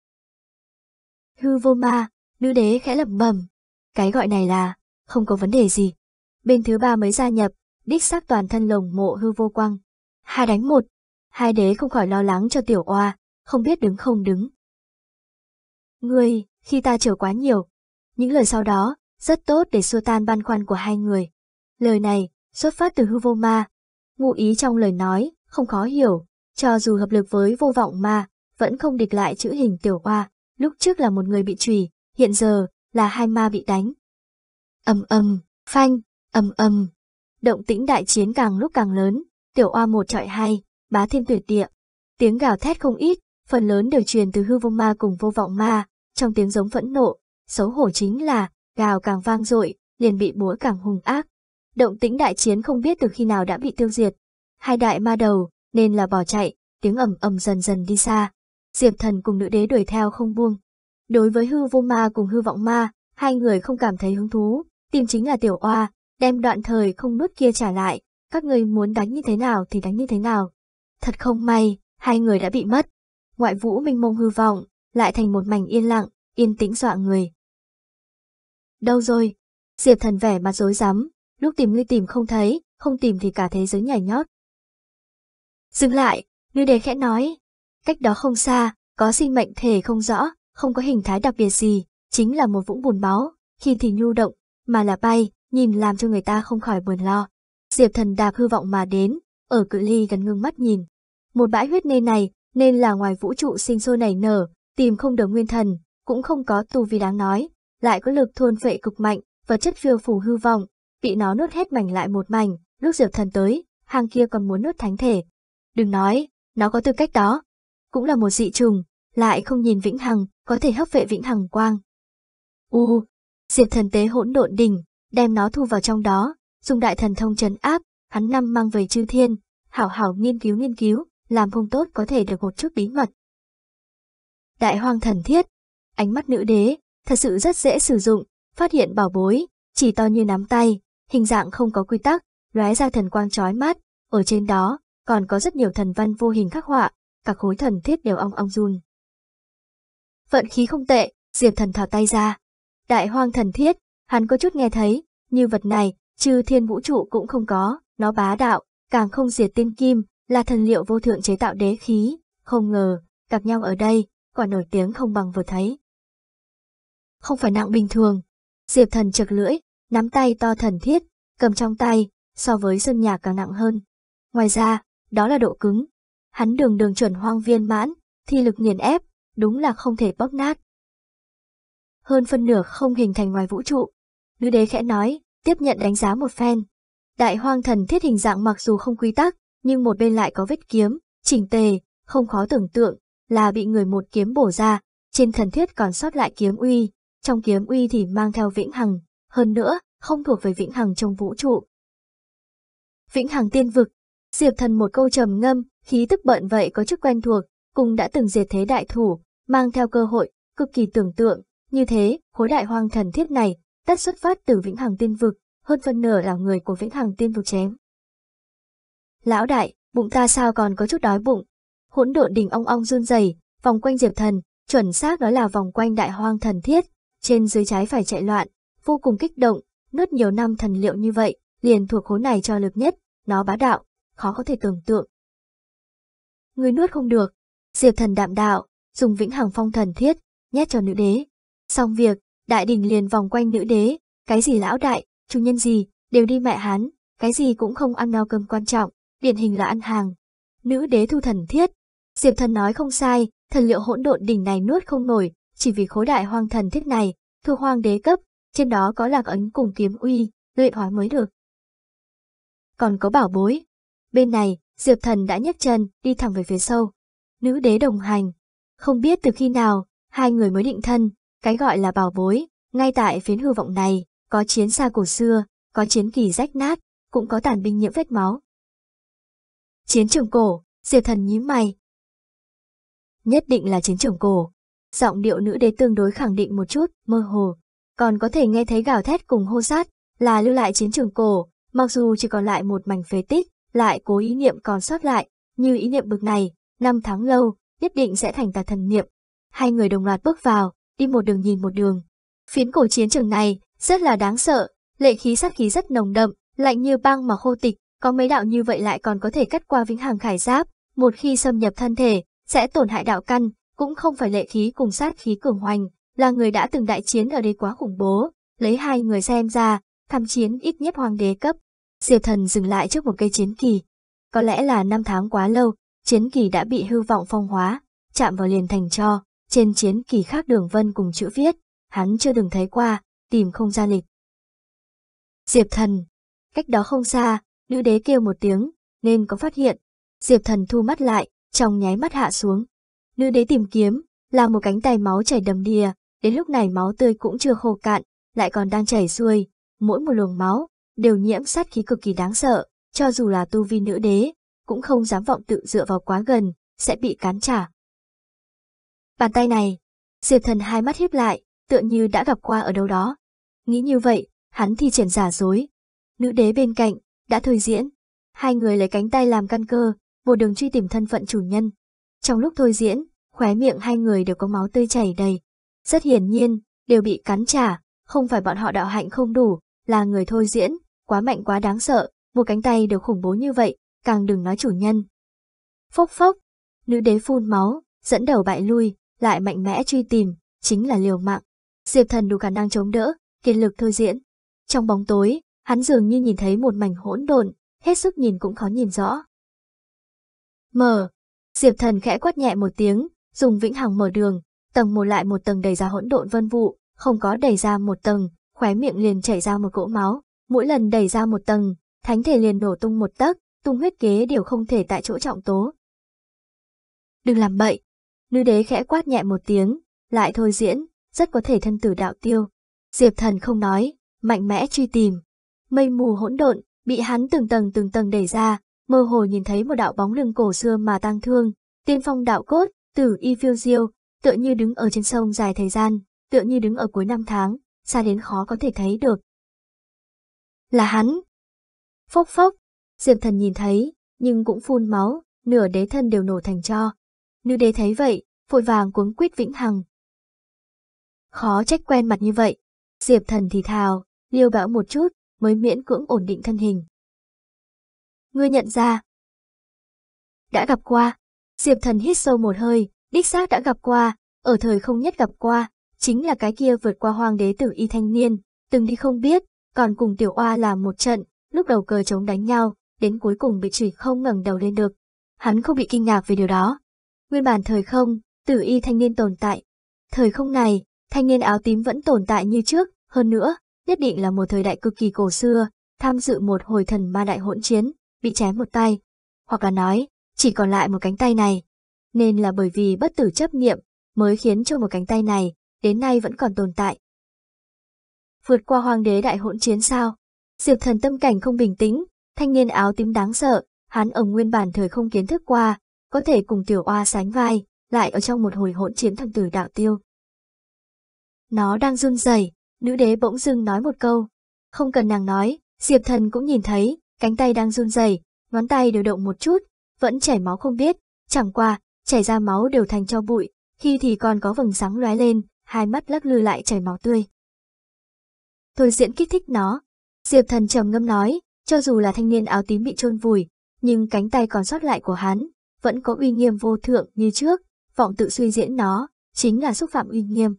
A: Hư vô ma, Nữ đế khẽ lẩm bẩm, cái gọi này là không có vấn đề gì. Bên thứ ba mới gia nhập, đích xác toàn thân lồng mộ hư vô quang. Hai đánh một, hai đế không khỏi lo lắng cho tiểu oa, không biết đứng không đứng. Ngươi, khi ta chờ quá nhiều. Những lời sau đó, rất tốt để xua tan băn khoăn của hai người. Lời này, xuất phát từ hư vô ma. Ngụ ý trong lời nói, không khó hiểu, cho dù hợp lực với vô vọng ma, vẫn không địch lại chữ hình tiểu oa, lúc trước là một người bị trùy, hiện giờ là hai ma bị đánh. Âm âm, phanh, âm âm. Động tĩnh đại chiến càng lúc càng lớn, tiểu oa một trọi hai, bá thiên tuyệt địa. Tiếng gào thét không ít, phần lớn đều truyền từ hư vô ma cùng vô vọng ma, trong tiếng giống phẫn nộ, xấu hổ chính là, gào càng vang dội, liền bị búa càng hùng ác. Động tĩnh đại chiến không biết từ khi nào đã bị tiêu diệt. Hai đại ma đầu, nên là bỏ chạy, tiếng ầm ầm dần dần đi xa. Diệp thần cùng nữ đế đuổi theo không buông. Đối với hư vô ma cùng hư vọng ma, hai người không cảm thấy hứng thú, tìm chính là tiểu oa, đem đoạn thời không nuốt kia trả lại, các người muốn đánh như thế nào thì đánh như thế nào. Thật không may, hai người đã bị mất. Ngoại vũ minh mông hư vọng, lại thành một mảnh yên lặng, yên tĩnh dọa người. Đâu rồi? Diệp thần vẻ mặt rối rắm, lúc tìm ngươi tìm không thấy, không tìm thì cả thế giới nhảy nhót. Dừng lại, ngươi đề khẽ nói. Cách đó không xa, có sinh mệnh thể không rõ, không có hình thái đặc biệt gì, chính là một vũng bùn máu, khi thì nhu động, mà là bay, nhìn làm cho người ta không khỏi buồn lo. Diệp thần đạp hư vọng mà đến, ở cự ly gần ngưng mắt nhìn. Một bãi huyết nê này, nên là ngoài vũ trụ sinh sôi nảy nở, tìm không được nguyên thần, cũng không có tu vi đáng nói, lại có lực thôn phệ cực mạnh, vật chất phiêu phù hư vọng, bị nó nuốt hết mảnh lại một mảnh, lúc diệp thần tới, hàng kia còn muốn nuốt thánh thể. Đừng nói, nó có tư cách đó, cũng là một dị trùng, lại không nhìn vĩnh hằng, có thể hấp vệ vĩnh hằng quang. U, diệp thần tế hỗn độn đỉnh, đem nó thu vào trong đó, dùng đại thần thông trấn áp, hắn năm mang về chư thiên, hảo hảo nghiên cứu nghiên cứu, làm không tốt có thể được một chút bí mật. Đại hoang thần thiết, ánh mắt nữ đế, thật sự rất dễ sử dụng, phát hiện bảo bối, chỉ to như nắm tay, hình dạng không có quy tắc, lóe ra thần quang chói mắt, ở trên đó còn có rất nhiều thần văn vô hình khắc họa, cả khối thần thiết đều ong ong run vận khí không tệ, Diệp Thần thò tay ra. Đại hoang thần thiết, hắn có chút nghe thấy, như vật này, chư thiên vũ trụ cũng không có, nó bá đạo, càng không diệt tiên kim, là thần liệu vô thượng chế tạo đế khí, không ngờ, gặp nhau ở đây, quả nổi tiếng không bằng vừa thấy. Không phải nặng bình thường, Diệp Thần chật lưỡi, nắm tay to thần thiết, cầm trong tay, so với sơn nhạc càng nặng hơn. Ngoài ra, đó là độ cứng. Hắn đường đường chuẩn hoang viên mãn, thi lực nghiền ép, đúng là không thể bóp nát. Hơn phân nửa không hình thành ngoài vũ trụ. Nữ đế khẽ nói, tiếp nhận đánh giá một phen. Đại hoang thần thiết hình dạng mặc dù không quy tắc, nhưng một bên lại có vết kiếm, chỉnh tề, không khó tưởng tượng, là bị người một kiếm bổ ra, trên thần thiết còn sót lại kiếm uy, trong kiếm uy thì mang theo vĩnh hằng, hơn nữa, không thuộc về vĩnh hằng trong vũ trụ. Vĩnh hằng tiên vực, Diệp thần một câu trầm ngâm, khí tức bận vậy có chút quen thuộc, cũng đã từng dệt thế đại thủ, mang theo cơ hội, cực kỳ tưởng tượng, như thế, khối đại hoang thần thiết này, tất xuất phát từ vĩnh hằng tiên vực, hơn phân nửa là người của vĩnh hằng tiên vực chém. Lão đại, bụng ta sao còn có chút đói bụng? Hỗn độn đỉnh ong ong run rẩy, vòng quanh Diệp Thần, chuẩn xác đó là vòng quanh đại hoang thần thiết, trên dưới trái phải chạy loạn, vô cùng kích động, nuốt nhiều năm thần liệu như vậy, liền thuộc khối này cho lực nhất, nó bá đạo, khó có thể tưởng tượng. Người nuốt không được, Diệp thần đạm đạo, dùng vĩnh hằng phong thần thiết, nhét cho nữ đế. Xong việc, đại đình liền vòng quanh nữ đế, cái gì lão đại, chủ nhân gì, đều đi mẹ hắn, cái gì cũng không ăn no cơm quan trọng, điển hình là ăn hàng. Nữ đế thu thần thiết. Diệp thần nói không sai, thần liệu hỗn độn đỉnh này nuốt không nổi, chỉ vì khối đại hoang thần thiết này, thu hoang đế cấp, trên đó có lạc ấn cùng kiếm uy, luyện hóa mới được. Còn có bảo bối. Bên này, Diệp thần đã nhấc chân, đi thẳng về phía sâu nữ đế đồng hành. Không biết từ khi nào, hai người mới định thân, cái gọi là bảo bối, ngay tại phiến hư vọng này, có chiến xa cổ xưa, có chiến kỳ rách nát, cũng có tàn binh nhiễm vết máu. Chiến trường cổ, diệt thần nhím mày. Nhất định là chiến trường cổ. Giọng điệu nữ đế tương đối khẳng định một chút, mơ hồ. Còn có thể nghe thấy gào thét cùng hô sát, là lưu lại chiến trường cổ, mặc dù chỉ còn lại một mảnh phế tích, lại cố ý niệm còn sót lại, như ý niệm bực này, năm tháng lâu, nhất định sẽ thành tà thần niệm. Hai người đồng loạt bước vào, đi một đường nhìn một đường. Phiến cổ chiến trường này, rất là đáng sợ, lệ khí sát khí rất nồng đậm, lạnh như băng mà khô tịch, có mấy đạo như vậy lại còn có thể cắt qua vĩnh hằng khải giáp, một khi xâm nhập thân thể, sẽ tổn hại đạo căn, cũng không phải lệ khí cùng sát khí cường hoành, là người đã từng đại chiến ở đây quá khủng bố, lấy hai người xem ra, tham chiến ít nhất hoàng đế cấp. Diệp thần dừng lại trước một cây chiến kỳ. Có lẽ là năm tháng quá lâu, chiến kỳ đã bị hư vọng phong hóa, chạm vào liền thành cho, trên chiến kỳ khác đường vân cùng chữ viết, hắn chưa từng thấy qua, tìm không ra lịch. Diệp thần, cách đó không xa, nữ đế kêu một tiếng, nên có phát hiện. Diệp thần thu mắt lại, trong nháy mắt hạ xuống. Nữ đế tìm kiếm, là một cánh tay máu chảy đầm đìa, đến lúc này máu tươi cũng chưa khô cạn, lại còn đang chảy xuôi, mỗi một luồng máu, đều nhiễm sát khí cực kỳ đáng sợ, cho dù là tu vi nữ đế, cũng không dám vọng tự dựa vào quá gần, sẽ bị cán trả. Bàn tay này, Diệp Thần hai mắt hiếp lại, tựa như đã gặp qua ở đâu đó. Nghĩ như vậy, hắn thì triển giả dối. Nữ đế bên cạnh, đã thôi diễn. Hai người lấy cánh tay làm căn cơ, một đường truy tìm thân phận chủ nhân. Trong lúc thôi diễn, khóe miệng hai người đều có máu tươi chảy đầy. Rất hiển nhiên, đều bị cắn trả, không phải bọn họ đạo hạnh không đủ, là người thôi diễn, quá mạnh quá đáng sợ, một cánh tay đều khủng bố như vậy, càng đừng nói chủ nhân. Phốc phốc, nữ đế phun máu, dẫn đầu bại lui, lại mạnh mẽ truy tìm, chính là liều mạng. Diệp thần đủ khả năng chống đỡ, kiên lực thôi diễn. Trong bóng tối, hắn dường như nhìn thấy một mảnh hỗn độn, hết sức nhìn cũng khó nhìn rõ. Mở. Diệp thần khẽ quát nhẹ một tiếng, dùng vĩnh hằng mở đường, tầng một lại một tầng đầy ra hỗn độn vân vụ, không có đẩy ra một tầng, khóe miệng liền chảy ra một cỗ máu, mỗi lần đẩy ra một tầng, thánh thể liền nổ tung một tấc, tung huyết kế đều không thể tại chỗ trọng tố. Đừng làm bậy, nữ đế khẽ quát nhẹ một tiếng, lại thôi diễn, rất có thể thân tử đạo tiêu. Diệp thần không nói, mạnh mẽ truy tìm. Mây mù hỗn độn, bị hắn từng tầng từng tầng đẩy ra, mơ hồ nhìn thấy một đạo bóng lưng cổ xưa mà tang thương, tiên phong đạo cốt, tử y phiêu diêu, tựa như đứng ở trên sông dài thời gian, tựa như đứng ở cuối năm tháng, xa đến khó có thể thấy được. Là hắn. Phốc phốc, Diệp thần nhìn thấy, nhưng cũng phun máu, nửa đế thân đều nổ thành cho. Nữ đế thấy vậy, vội vàng cuốn quýt vĩnh hằng. Khó trách quen mặt như vậy. Diệp thần thì thào, liêu bão một chút, mới miễn cưỡng ổn định thân hình. Ngươi nhận ra. Đã gặp qua. Diệp thần hít sâu một hơi, đích xác đã gặp qua, ở thời không nhất gặp qua, chính là cái kia vượt qua hoàng đế tử y thanh niên, từng đi không biết, còn cùng tiểu oa làm một trận, lúc đầu cờ chống đánh nhau, đến cuối cùng bị chửi không ngẩng đầu lên được. Hắn không bị kinh ngạc về điều đó. Nguyên bản thời không, tử y thanh niên tồn tại. Thời không này, thanh niên áo tím vẫn tồn tại như trước, hơn nữa, nhất định là một thời đại cực kỳ cổ xưa, tham dự một hồi thần ma đại hỗn chiến, bị chém một tay. Hoặc là nói, chỉ còn lại một cánh tay này. Nên là bởi vì bất tử chấp niệm mới khiến cho một cánh tay này đến nay vẫn còn tồn tại. Vượt qua hoàng đế đại hỗn chiến sao? Diệp thần tâm cảnh không bình tĩnh, Thanh niên áo tím đáng sợ, hắn ở nguyên bản thời không kiến thức qua, có thể cùng tiểu oa sánh vai, lại ở trong một hồi hỗn chiến thần tử đạo tiêu. Nó đang run rẩy, nữ đế bỗng dưng nói một câu. Không cần nàng nói, Diệp thần cũng nhìn thấy, cánh tay đang run rẩy, ngón tay đều động một chút, vẫn chảy máu không biết, chẳng qua, chảy ra máu đều thành cho bụi, khi thì còn có vầng sáng lóe lên, hai mắt lắc lư lại chảy máu tươi. Thôi diễn kích thích nó. Diệp thần trầm ngâm nói, cho dù là thanh niên áo tím bị chôn vùi, nhưng cánh tay còn sót lại của hắn vẫn có uy nghiêm vô thượng như trước, vọng tự suy diễn nó chính là xúc phạm uy nghiêm.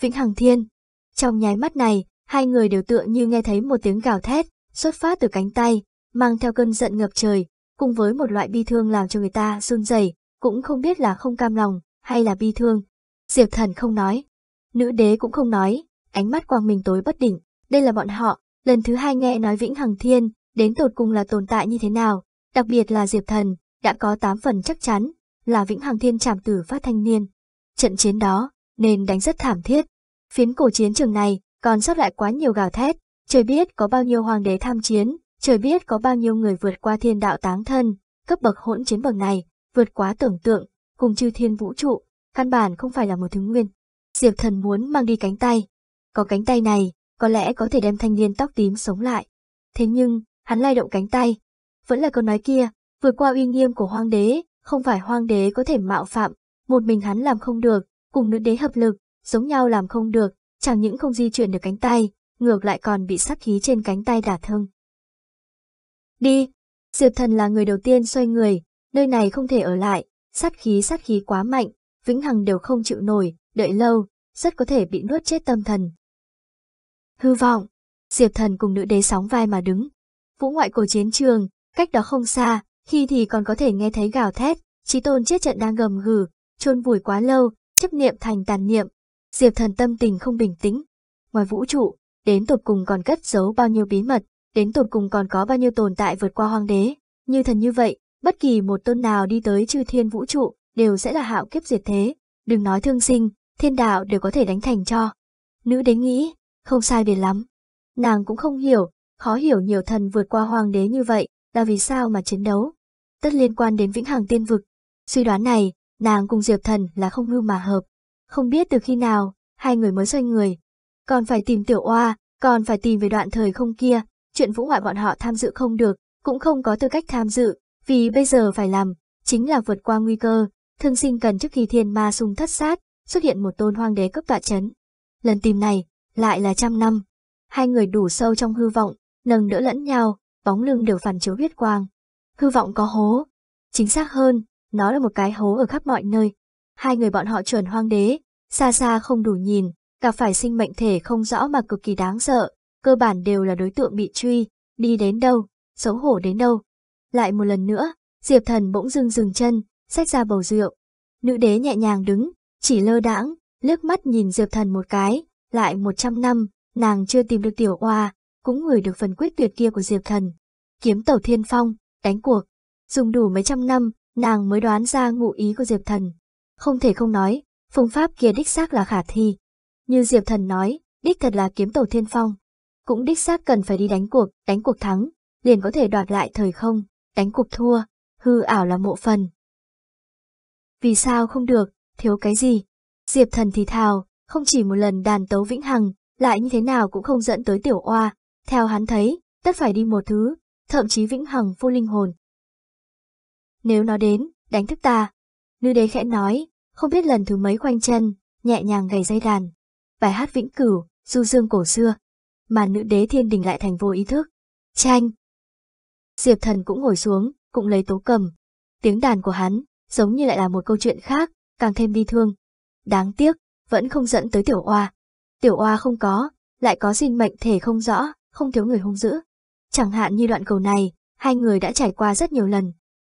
A: Vĩnh Hằng Thiên Trong nháy mắt này, hai người đều tựa như nghe thấy một tiếng gào thét, xuất phát từ cánh tay, mang theo cơn giận ngập trời, cùng với một loại bi thương làm cho người ta run rẩy, cũng không biết là không cam lòng hay là bi thương. Diệp Thần không nói, nữ đế cũng không nói, ánh mắt quang minh tối bất định, đây là bọn họ lần thứ hai nghe nói Vĩnh Hằng Thiên, đến tột cùng là tồn tại như thế nào, đặc biệt là Diệp Thần, đã có tám phần chắc chắn, là Vĩnh Hằng Thiên trảm tử phát thanh niên. Trận chiến đó, nên đánh rất thảm thiết. Phiến cổ chiến trường này, còn sót lại quá nhiều gào thét, trời biết có bao nhiêu hoàng đế tham chiến, trời biết có bao nhiêu người vượt qua thiên đạo táng thân, cấp bậc hỗn chiến bậc này, vượt quá tưởng tượng, cùng chư thiên vũ trụ, căn bản không phải là một thứ nguyên. Diệp thần muốn mang đi cánh tay. Có cánh tay này, có lẽ có thể đem thanh niên tóc tím sống lại. Thế nhưng, hắn lay động cánh tay. Vẫn là câu nói kia, vượt qua uy nghiêm của hoang đế, không phải hoang đế có thể mạo phạm, một mình hắn làm không được, cùng nữ đế hợp lực, giống nhau làm không được, chẳng những không di chuyển được cánh tay, ngược lại còn bị sắc khí trên cánh tay đả thương. Đi! Diệp thần là người đầu tiên xoay người, nơi này không thể ở lại, sát khí sát khí quá mạnh, vĩnh hằng đều không chịu nổi, đợi lâu, rất có thể bị nuốt chết tâm thần, hư vọng. Diệp thần cùng nữ đế sóng vai mà đứng. Vũ ngoại cổ chiến trường, cách đó không xa, khi thì còn có thể nghe thấy gào thét, trí tôn chết trận đang gầm gừ, chôn vùi quá lâu, chấp niệm thành tàn niệm. Diệp thần tâm tình không bình tĩnh. Ngoài vũ trụ, đến tột cùng còn cất giấu bao nhiêu bí mật, đến tột cùng còn có bao nhiêu tồn tại vượt qua hoàng đế. Như thần như vậy, bất kỳ một tôn nào đi tới chư thiên vũ trụ đều sẽ là hạo kiếp diệt thế. Đừng nói thương sinh, thiên đạo đều có thể đánh thành cho. Nữ đế nghĩ, không sai biệt lắm. Nàng cũng không hiểu, khó hiểu nhiều thần vượt qua hoàng đế như vậy, là vì sao mà chiến đấu. Tất liên quan đến vĩnh hằng tiên vực. Suy đoán này, nàng cùng Diệp Thần là không mưu mà hợp. Không biết từ khi nào, hai người mới xoay người. Còn phải tìm tiểu oa, còn phải tìm về đoạn thời không kia, chuyện vũ ngoại bọn họ tham dự không được, cũng không có tư cách tham dự, vì bây giờ phải làm, chính là vượt qua nguy cơ, thương sinh cần trước khi thiên ma sung thất sát, xuất hiện một tôn hoang đế cấp tọa chấn. Lần tìm này, lại là trăm năm. Hai người đủ sâu trong hư vọng, nâng đỡ lẫn nhau, bóng lưng đều phản chiếu huyết quang. Hư vọng có hố. Chính xác hơn, nó là một cái hố ở khắp mọi nơi. Hai người bọn họ chuẩn hoang đế, xa xa không đủ nhìn, gặp phải sinh mệnh thể không rõ mà cực kỳ đáng sợ, cơ bản đều là đối tượng bị truy, đi đến đâu, xấu hổ đến đâu. Lại một lần nữa, Diệp Thần bỗng dưng dừng chân, xách ra bầu rượu. Nữ đế nhẹ nhàng đứng, chỉ lơ đãng, liếc mắt nhìn Diệp Thần một cái, lại 100 năm, nàng chưa tìm được tiểu oa, cũng ngửi được phần quyết tuyệt kia của Diệp Thần. Kiếm tẩu thiên phong, đánh cuộc, dùng đủ mấy trăm năm, nàng mới đoán ra ngụ ý của Diệp Thần. Không thể không nói, phương pháp kia đích xác là khả thi. Như Diệp Thần nói, đích thật là kiếm tẩu thiên phong. Cũng đích xác cần phải đi đánh cuộc, đánh cuộc thắng, liền có thể đoạt lại thời không, đánh cuộc thua, hư ảo là mộ phần. Vì sao không được, thiếu cái gì? Diệp Thần thì thào, không chỉ một lần đàn tấu vĩnh hằng, lại như thế nào cũng không dẫn tới tiểu oa, theo hắn thấy, tất phải đi một thứ, thậm chí vĩnh hằng vô linh hồn. Nếu nó đến, đánh thức ta. Nữ đế khẽ nói, không biết lần thứ mấy khoanh chân, nhẹ nhàng gầy dây đàn. Bài hát vĩnh cửu, du dương cổ xưa, mà nữ đế thiên đình lại thành vô ý thức. Tranh! Diệp thần cũng ngồi xuống, cũng lấy tố cầm. Tiếng đàn của hắn, giống như lại là một câu chuyện khác, càng thêm bi thương. Đáng tiếc, vẫn không dẫn tới tiểu oa. Tiểu oa không có, lại có xin mệnh thể không rõ, không thiếu người hung dữ. Chẳng hạn như đoạn cầu này, hai người đã trải qua rất nhiều lần.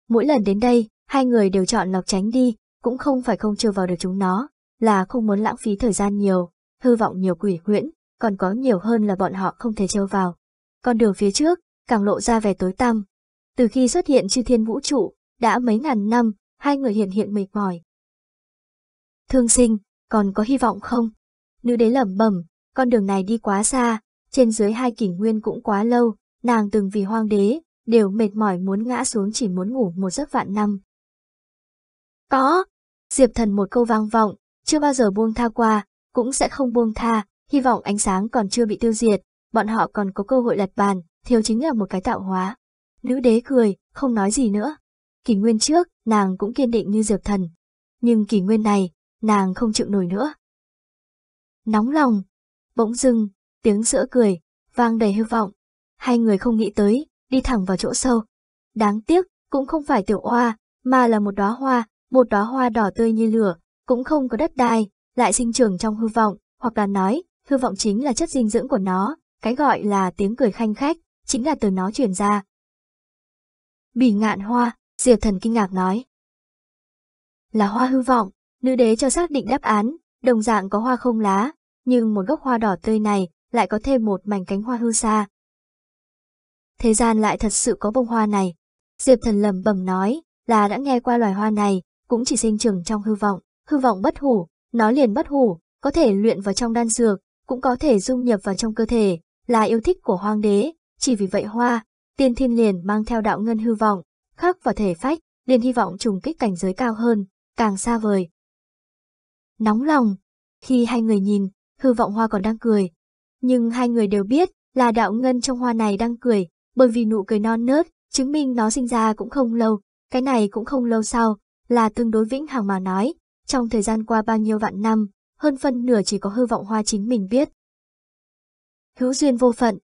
A: Mỗi lần đến đây, hai người đều chọn lọc tránh đi, cũng không phải không chưa vào được chúng nó, là không muốn lãng phí thời gian nhiều, hư vọng nhiều quỷ huyễn, còn có nhiều hơn là bọn họ không thể trêu vào. Con đường phía trước, càng lộ ra vẻ tối tăm. Từ khi xuất hiện chư thiên vũ trụ, đã mấy ngàn năm, hai người hiện hiện mệt mỏi. Thương sinh, còn có hy vọng không? Nữ đế lẩm bẩm, con đường này đi quá xa, trên dưới hai kỷ nguyên cũng quá lâu, nàng từng vì hoang đế, đều mệt mỏi muốn ngã xuống chỉ muốn ngủ một giấc vạn năm. Có, Diệp thần một câu vang vọng, chưa bao giờ buông tha qua, cũng sẽ không buông tha, hy vọng ánh sáng còn chưa bị tiêu diệt, bọn họ còn có cơ hội lật bàn, thiếu chính là một cái tạo hóa. Nữ đế cười, không nói gì nữa. Kỷ nguyên trước, nàng cũng kiên định như Diệp thần. Nhưng kỷ nguyên này, nàng không chịu nổi nữa. Nóng lòng, bỗng dưng, tiếng sữa cười, vang đầy hy vọng, hai người không nghĩ tới, đi thẳng vào chỗ sâu. Đáng tiếc, cũng không phải tiểu hoa, mà là một đóa hoa, một đóa hoa đỏ tươi như lửa, cũng không có đất đai, lại sinh trưởng trong hư vọng, hoặc là nói, hư vọng chính là chất dinh dưỡng của nó, cái gọi là tiếng cười khanh khách, chính là từ nó truyền ra. Bỉ ngạn hoa, Diệp Thần kinh ngạc nói. Là hoa hư vọng. Nữ đế cho xác định đáp án, đồng dạng có hoa không lá, nhưng một gốc hoa đỏ tươi này lại có thêm một mảnh cánh hoa hư xa. Thế gian lại thật sự có bông hoa này. Diệp thần lầm bầm nói là đã nghe qua loài hoa này, cũng chỉ sinh trưởng trong hư vọng, hư vọng bất hủ, nó liền bất hủ, có thể luyện vào trong đan dược, cũng có thể dung nhập vào trong cơ thể, là yêu thích của hoàng đế, chỉ vì vậy hoa, tiên thiên liền mang theo đạo ngân hư vọng, khắc vào thể phách, liền hy vọng trùng kích cảnh giới cao hơn, càng xa vời, nóng lòng. Khi hai người nhìn, hư vọng hoa còn đang cười. Nhưng hai người đều biết là đạo ngân trong hoa này đang cười, bởi vì nụ cười non nớt, chứng minh nó sinh ra cũng không lâu, cái này cũng không lâu sau, là tương đối vĩnh hằng mà nói, trong thời gian qua bao nhiêu vạn năm, hơn phân nửa chỉ có hư vọng hoa chính mình biết. Hữu duyên vô phận,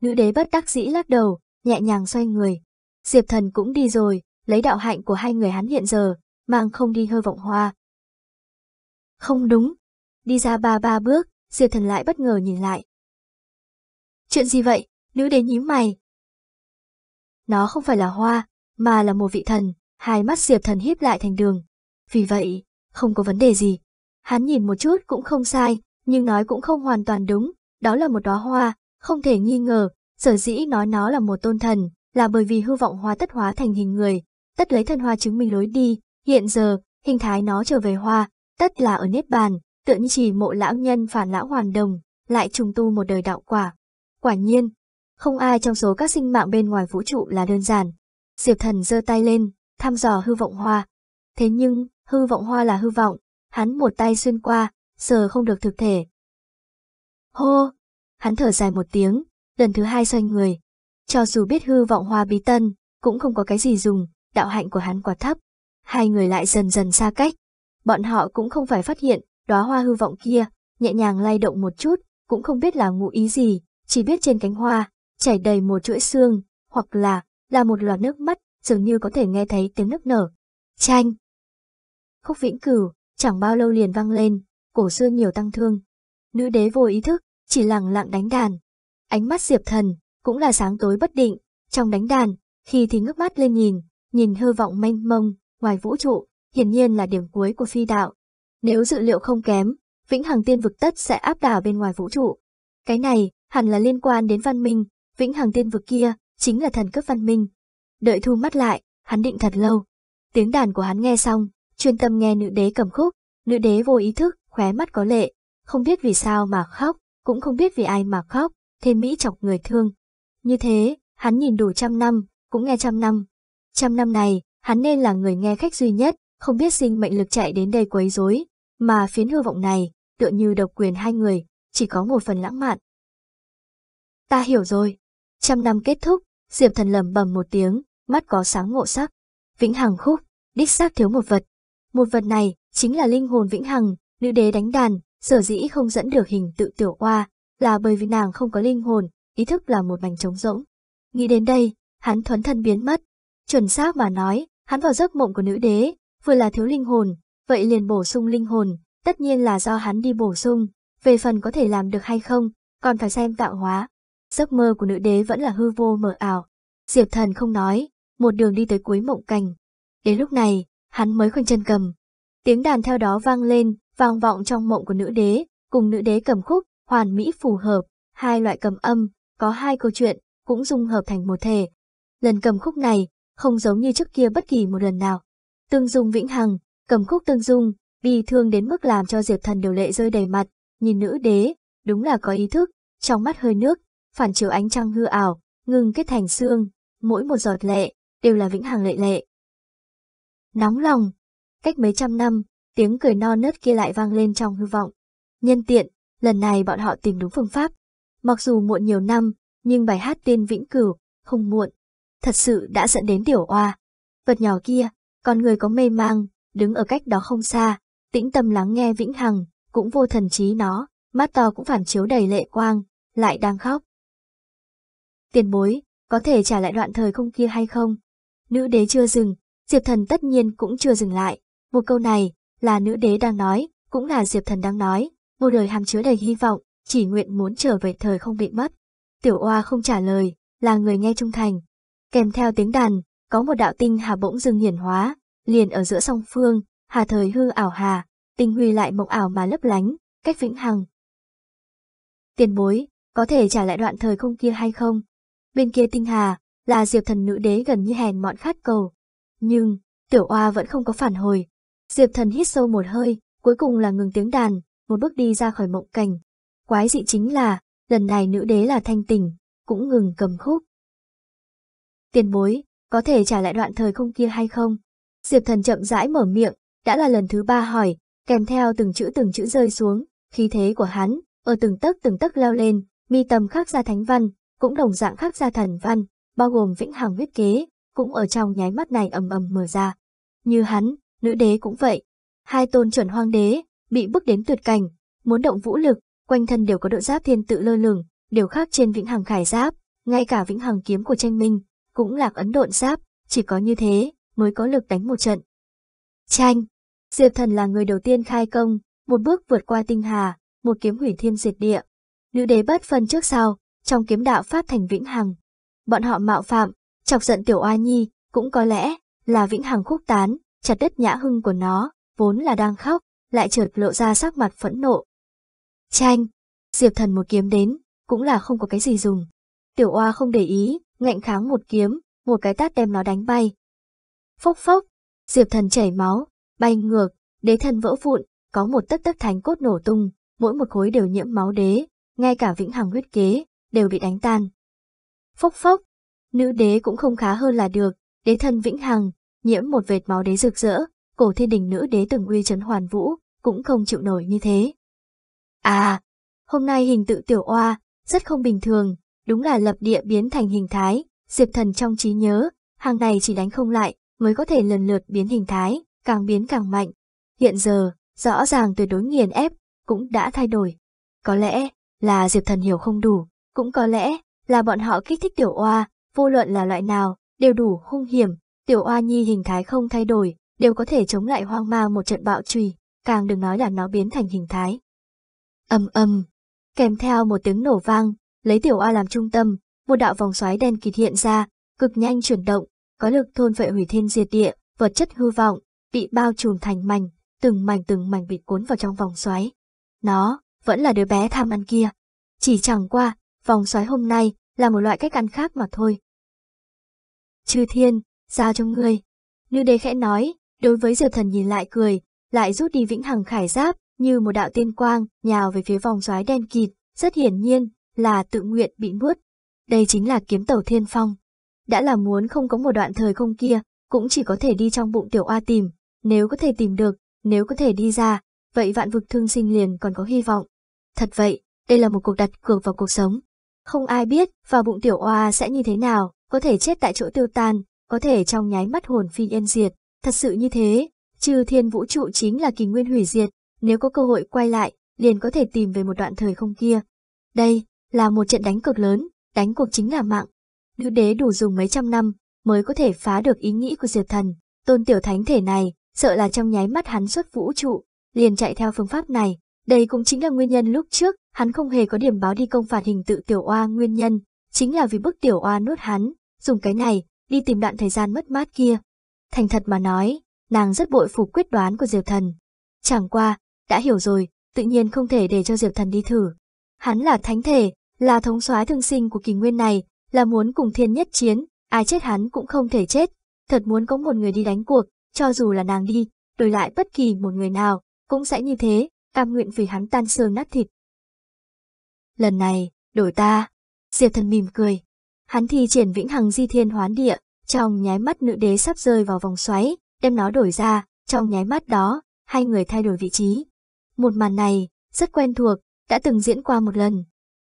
A: nữ đế bất đắc dĩ lắc đầu, nhẹ nhàng xoay người. Diệp thần cũng đi rồi, lấy đạo hạnh của hai người hắn hiện giờ, mang không đi hư vọng hoa, không đúng. Đi ra ba ba bước, Diệp Thần lại bất ngờ nhìn lại. Chuyện gì vậy? Nữ đế nhím mày. Nó không phải là hoa, mà là một vị thần, hai mắt Diệp Thần híp lại thành đường. Vì vậy, không có vấn đề gì. Hắn nhìn một chút cũng không sai, nhưng nói cũng không hoàn toàn đúng, đó là một đóa hoa, không thể nghi ngờ, sở dĩ nói nó là một tôn thần, là bởi vì hư vọng hoa tất hóa thành hình người, tất lấy thân hoa chứng minh lối đi, hiện giờ, hình thái nó trở về hoa, tất là ở Niết Bàn, tựa như chỉ mộ lão nhân phản lão hoàn đồng, lại trùng tu một đời đạo quả. Quả nhiên, không ai trong số các sinh mạng bên ngoài vũ trụ là đơn giản. Diệp thần giơ tay lên, thăm dò hư vọng hoa. Thế nhưng, hư vọng hoa là hư vọng, hắn một tay xuyên qua, giờ không được thực thể. Hô! Hắn thở dài một tiếng, lần thứ hai xoay người. Cho dù biết hư vọng hoa bí tân, cũng không có cái gì dùng, đạo hạnh của hắn quá thấp. Hai người lại dần dần xa cách, Bọn họ cũng không phải phát hiện, đóa hoa hư vọng kia, nhẹ nhàng lay động một chút, cũng không biết là ngụ ý gì, chỉ biết trên cánh hoa, chảy đầy một chuỗi xương, hoặc là, là một loạt nước mắt, dường như có thể nghe thấy tiếng nước nở. Chanh! Khúc vĩnh cửu, chẳng bao lâu liền vang lên, cổ xương nhiều tăng thương. Nữ đế vô ý thức, chỉ lẳng lặng đánh đàn. Ánh mắt diệp thần, cũng là sáng tối bất định, trong đánh đàn, khi thì ngước mắt lên nhìn, nhìn hư vọng mênh mông, ngoài vũ trụ, hiển nhiên là điểm cuối của phi đạo. Nếu dự liệu không kém, vĩnh hằng tiên vực tất sẽ áp đảo bên ngoài vũ trụ. Cái này hẳn là liên quan đến văn minh, vĩnh hằng tiên vực kia chính là thần cấp văn minh. Đợi thu mắt lại, hắn định thật lâu. Tiếng đàn của hắn nghe xong, chuyên tâm nghe nữ đế cầm khúc, nữ đế vô ý thức, khóe mắt có lệ, không biết vì sao mà khóc, cũng không biết vì ai mà khóc, thêm mỹ chọc người thương. Như thế, hắn nhìn đủ trăm năm, cũng nghe trăm năm. Trăm năm này, hắn nên là người nghe khách duy nhất, không biết sinh mệnh lực chạy đến đây quấy rối, mà phiến hư vọng này, tựa như độc quyền hai người, chỉ có một phần lãng mạn. Ta hiểu rồi. Trăm năm kết thúc, Diệp Thần lầm bầm một tiếng, mắt có sáng ngộ sắc. Vĩnh Hằng khúc, đích xác thiếu một vật. Một vật này chính là linh hồn Vĩnh Hằng, nữ đế đánh đàn, sở dĩ không dẫn được hình tự tiểu oa, là bởi vì nàng không có linh hồn, ý thức là một mảnh trống rỗng. Nghĩ đến đây, hắn thuấn thân biến mất. Chuẩn xác mà nói, hắn vào giấc mộng của nữ đế, vừa là thiếu linh hồn, vậy liền bổ sung linh hồn, tất nhiên là do hắn đi bổ sung, về phần có thể làm được hay không, còn phải xem tạo hóa. Giấc mơ của nữ đế vẫn là hư vô mờ ảo. Diệp thần không nói, một đường đi tới cuối mộng cảnh. Đến lúc này, hắn mới khoanh chân cầm. Tiếng đàn theo đó vang lên, vang vọng trong mộng của nữ đế, cùng nữ đế cầm khúc, hoàn mỹ phù hợp, hai loại cầm âm, có hai câu chuyện, cũng dung hợp thành một thể. Lần cầm khúc này, không giống như trước kia bất kỳ một lần nào. Tương Dung Vĩnh Hằng, cầm khúc Tương Dung, bi thương đến mức làm cho Diệp Thần điều lệ rơi đầy mặt, nhìn nữ đế, đúng là có ý thức, trong mắt hơi nước, phản chiếu ánh trăng hư ảo, ngừng kết thành xương, mỗi một giọt lệ, đều là Vĩnh Hằng lệ lệ. Nóng lòng, cách mấy trăm năm, tiếng cười non nớt kia lại vang lên trong hư vọng. Nhân tiện, lần này bọn họ tìm đúng phương pháp. Mặc dù muộn nhiều năm, nhưng bài hát tiên vĩnh cửu, không muộn. Thật sự đã dẫn đến tiểu oa. Vật nhỏ kia, con người có mê mang, đứng ở cách đó không xa, tĩnh tâm lắng nghe vĩnh hằng, cũng vô thần trí nó, mắt to cũng phản chiếu đầy lệ quang, lại đang khóc. Tiền bối, có thể trả lại đoạn thời không kia hay không? Nữ đế chưa dừng, Diệp Thần tất nhiên cũng chưa dừng lại. Một câu này, là nữ đế đang nói, cũng là Diệp Thần đang nói, một đời hàm chứa đầy hy vọng, chỉ nguyện muốn trở về thời không bị mất. Tiểu oa không trả lời, là người nghe trung thành. Kèm theo tiếng đàn, có một đạo tinh hà bỗng dưng hiển hóa, liền ở giữa song phương, hà thời hư ảo hà, tinh huy lại mộng ảo mà lấp lánh, cách vĩnh hằng. Tiền bối, có thể trả lại đoạn thời không kia hay không? Bên kia tinh hà, là diệp thần nữ đế gần như hèn mọn khát cầu. Nhưng, tiểu oa vẫn không có phản hồi. Diệp thần hít sâu một hơi, cuối cùng là ngừng tiếng đàn, một bước đi ra khỏi mộng cảnh. Quái dị chính là, lần này nữ đế là thanh tỉnh, cũng ngừng cầm khúc. Tiền bối, có thể trả lại đoạn thời không kia hay không? Diệp thần chậm rãi mở miệng, đã là lần thứ ba hỏi, kèm theo từng chữ từng chữ rơi xuống, khí thế của hắn, ở từng tấc từng tấc leo lên, mi tâm khắc ra thánh văn, cũng đồng dạng khắc ra thần văn, bao gồm vĩnh hằng huyết kế, cũng ở trong nháy mắt này ầm ầm mở ra. Như hắn, nữ đế cũng vậy. Hai tôn chuẩn hoang đế, bị bước đến tuyệt cảnh, muốn động vũ lực, quanh thân đều có độ giáp thiên tự lơ lửng, đều khác trên vĩnh hằng khải giáp, ngay cả vĩnh hằng kiếm của tranh minh, cũng lạc ấn độn giáp, chỉ có như thế mới có lực đánh một trận. Tranh Diệp Thần là người đầu tiên khai công, một bước vượt qua tinh hà, một kiếm hủy thiên diệt địa. Nữ đế bất phân trước sau, trong kiếm đạo pháp thành vĩnh hằng. Bọn họ mạo phạm, chọc giận tiểu oa nhi, cũng có lẽ là vĩnh hằng khúc tán, chặt đất nhã hưng của nó, vốn là đang khóc, lại chợt lộ ra sắc mặt phẫn nộ. Tranh, Diệp Thần một kiếm đến, cũng là không có cái gì dùng. Tiểu oa không để ý, ngạnh kháng một kiếm, một cái tát đem nó đánh bay. Phốc phốc, Diệp Thần chảy máu, bay ngược, đế thần vỡ vụn, có một tất tất thánh cốt nổ tung, mỗi một khối đều nhiễm máu đế, ngay cả vĩnh hằng huyết kế đều bị đánh tan. Phốc phốc, nữ đế cũng không khá hơn là được, đế thần vĩnh hằng, nhiễm một vệt máu đế rực rỡ, cổ thiên đình nữ đế từng uy trấn hoàn vũ, cũng không chịu nổi như thế. À, hôm nay hình tự tiểu oa, rất không bình thường, Đúng là lập địa biến thành hình thái, Diệp Thần trong trí nhớ, hàng này chỉ đánh không lại, mới có thể lần lượt biến hình thái, càng biến càng mạnh. Hiện giờ, rõ ràng tuyệt đối nghiền ép, cũng đã thay đổi. Có lẽ là Diệp Thần hiểu không đủ, cũng có lẽ là bọn họ kích thích tiểu oa, vô luận là loại nào, đều đủ hung hiểm, tiểu oa nhi hình thái không thay đổi, đều có thể chống lại hoang ma một trận bạo trùy, càng đừng nói là nó biến thành hình thái. Âm âm, kèm theo một tiếng nổ vang, lấy tiểu oa làm trung tâm, một đạo vòng xoáy đen kịt hiện ra, cực nhanh chuyển động, có lực thôn phệ hủy thiên diệt địa, vật chất hư vọng, bị bao trùm thành mảnh, từng mảnh từng mảnh bị cuốn vào trong vòng xoáy. Nó, vẫn là đứa bé tham ăn kia. Chỉ chẳng qua, vòng xoáy hôm nay là một loại cách ăn khác mà thôi. Chư thiên, giao cho ngươi. Nữ đế khẽ nói, đối với diệp thần nhìn lại cười, lại rút đi vĩnh hằng khải giáp, như một đạo tiên quang, nhào về phía vòng xoáy đen kịt, rất hiển nhiên, là tự nguyện bị nuốt. Đây chính là kiếm tẩu thiên phong. Đã là muốn không có một đoạn thời không kia, cũng chỉ có thể đi trong bụng tiểu oa tìm, nếu có thể tìm được, nếu có thể đi ra, vậy vạn vực thương sinh liền còn có hy vọng. Thật vậy, đây là một cuộc đặt cược vào cuộc sống. Không ai biết vào bụng tiểu oa sẽ như thế nào, có thể chết tại chỗ tiêu tan, có thể trong nháy mắt hồn phi yên diệt, thật sự như thế, trừ thiên vũ trụ chính là kỳ nguyên hủy diệt, nếu có cơ hội quay lại, liền có thể tìm về một đoạn thời không kia. Đây, là một trận đánh cực lớn, đánh cuộc chính là mạng. Nữ đế đủ dùng mấy trăm năm mới có thể phá được ý nghĩ của Diệp Thần, tôn tiểu thánh thể này, sợ là trong nháy mắt hắn xuất vũ trụ, liền chạy theo phương pháp này. Đây cũng chính là nguyên nhân lúc trước, hắn không hề có điểm báo đi công phạt hình tự tiểu oa nguyên nhân, chính là vì bức tiểu oa nuốt hắn, dùng cái này, đi tìm đoạn thời gian mất mát kia. Thành thật mà nói, nàng rất bội phục quyết đoán của Diệp Thần. Chẳng qua, đã hiểu rồi, tự nhiên không thể để cho Diệp Thần đi thử. Hắn là thánh thể, là thống soái thương sinh của kỳ nguyên này, là muốn cùng thiên nhất chiến, ai chết hắn cũng không thể chết, thật muốn có một người đi đánh cuộc, cho dù là nàng đi, đổi lại bất kỳ một người nào, cũng sẽ như thế, cam nguyện vì hắn tan xương nát thịt. Lần này, đổi ta, Diệp thần mỉm cười, hắn thi triển vĩnh hằng di thiên hoán địa, trong nháy mắt nữ đế sắp rơi vào vòng xoáy, đem nó đổi ra, trong nháy mắt đó, hai người thay đổi vị trí. Một màn này, rất quen thuộc, đã từng diễn qua một lần,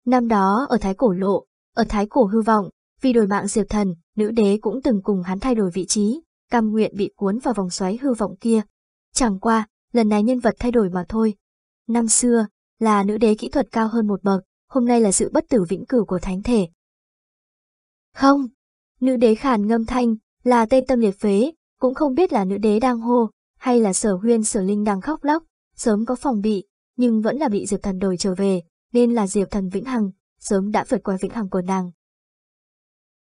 A: Năm đó ở Thái Cổ Lộ, ở Thái Cổ Hư Vọng, vì đổi mạng Diệp Thần, nữ đế cũng từng cùng hắn thay đổi vị trí, cam nguyện bị cuốn vào vòng xoáy hư vọng kia. Chẳng qua, lần này nhân vật thay đổi mà thôi. Năm xưa, là nữ đế kỹ thuật cao hơn một bậc, hôm nay là sự bất tử vĩnh cửu của thánh thể. Không, nữ đế khàn ngâm thanh, là tên tâm liệt phế, cũng không biết là nữ đế đang hô, hay là sở huyên sở linh đang khóc lóc, sớm có phòng bị, nhưng vẫn là bị Diệp Thần đổi trở về, nên là Diệp Thần Vĩnh Hằng, sớm đã vượt qua Vĩnh Hằng của nàng.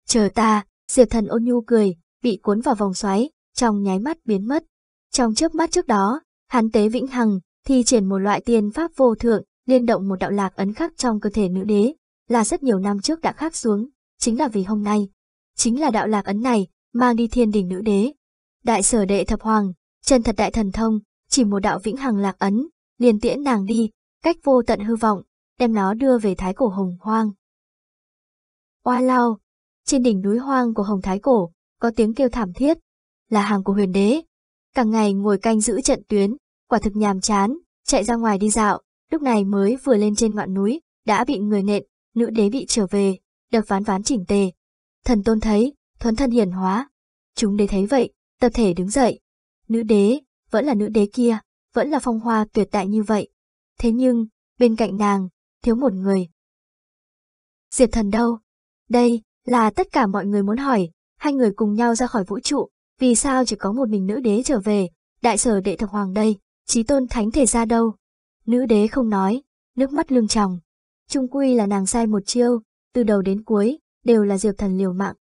A: Chờ ta, Diệp Thần ôn nhu cười, bị cuốn vào vòng xoáy, trong nháy mắt biến mất. Trong chớp mắt trước đó, hắn tế Vĩnh Hằng, thi triển một loại tiên pháp vô thượng, liên động một đạo lạc ấn khắc trong cơ thể nữ đế, là rất nhiều năm trước đã khắc xuống, chính là vì hôm nay. Chính là đạo lạc ấn này, mang đi thiên đỉnh nữ đế. Đại sở đệ thập hoàng, chân thật đại thần thông, chỉ một đạo vĩnh hằng lạc ấn, liền tiễn nàng đi, cách vô tận hư vọng, đem nó đưa về thái cổ hồng hoang. Oa lao, trên đỉnh núi hoang của hồng thái cổ, có tiếng kêu thảm thiết, là hàng của huyền đế. Cả ngày ngồi canh giữ trận tuyến, quả thực nhàm chán, chạy ra ngoài đi dạo, lúc này mới vừa lên trên ngọn núi, đã bị người nện, nữ đế bị trở về, đập ván ván chỉnh tề. Thần tôn thấy, thuấn thân hiển hóa. Chúng đế thấy vậy, tập thể đứng dậy. Nữ đế, vẫn là nữ đế kia, vẫn là phong hoa tuyệt đại như vậy. Thế nhưng, bên cạnh nàng, thiếu một người. Diệp thần đâu? Đây là tất cả mọi người muốn hỏi, hai người cùng nhau ra khỏi vũ trụ, vì sao chỉ có một mình nữ đế trở về, đại sở đệ thập hoàng đây, trí tôn thánh thể ra đâu? Nữ đế không nói, nước mắt lưng tròng. Trung quy là nàng sai một chiêu, từ đầu đến cuối, đều là Diệp thần liều mạng.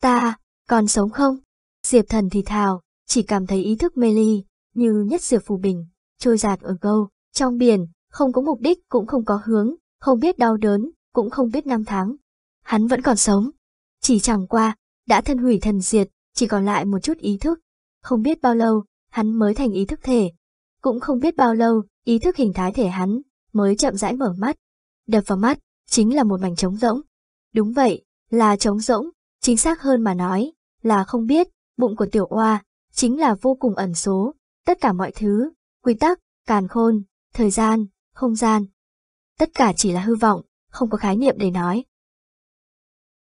A: Ta, còn sống không? Diệp thần thì thào, chỉ cảm thấy ý thức mê ly, như nhất diệp phù bình, trôi giạt ở gâu, trong biển, không có mục đích cũng không có hướng, không biết đau đớn, cũng không biết năm tháng. Hắn vẫn còn sống, chỉ chẳng qua, đã thân hủy thần diệt, chỉ còn lại một chút ý thức. Không biết bao lâu, hắn mới thành ý thức thể. Cũng không biết bao lâu, ý thức hình thái thể hắn mới chậm rãi mở mắt. Đập vào mắt, chính là một mảnh trống rỗng. Đúng vậy, là trống rỗng, chính xác hơn mà nói, là không biết, bụng của tiểu oa chính là vô cùng ẩn số, tất cả mọi thứ, quy tắc, càn khôn, thời gian, không gian. Tất cả chỉ là hư vọng, không có khái niệm để nói.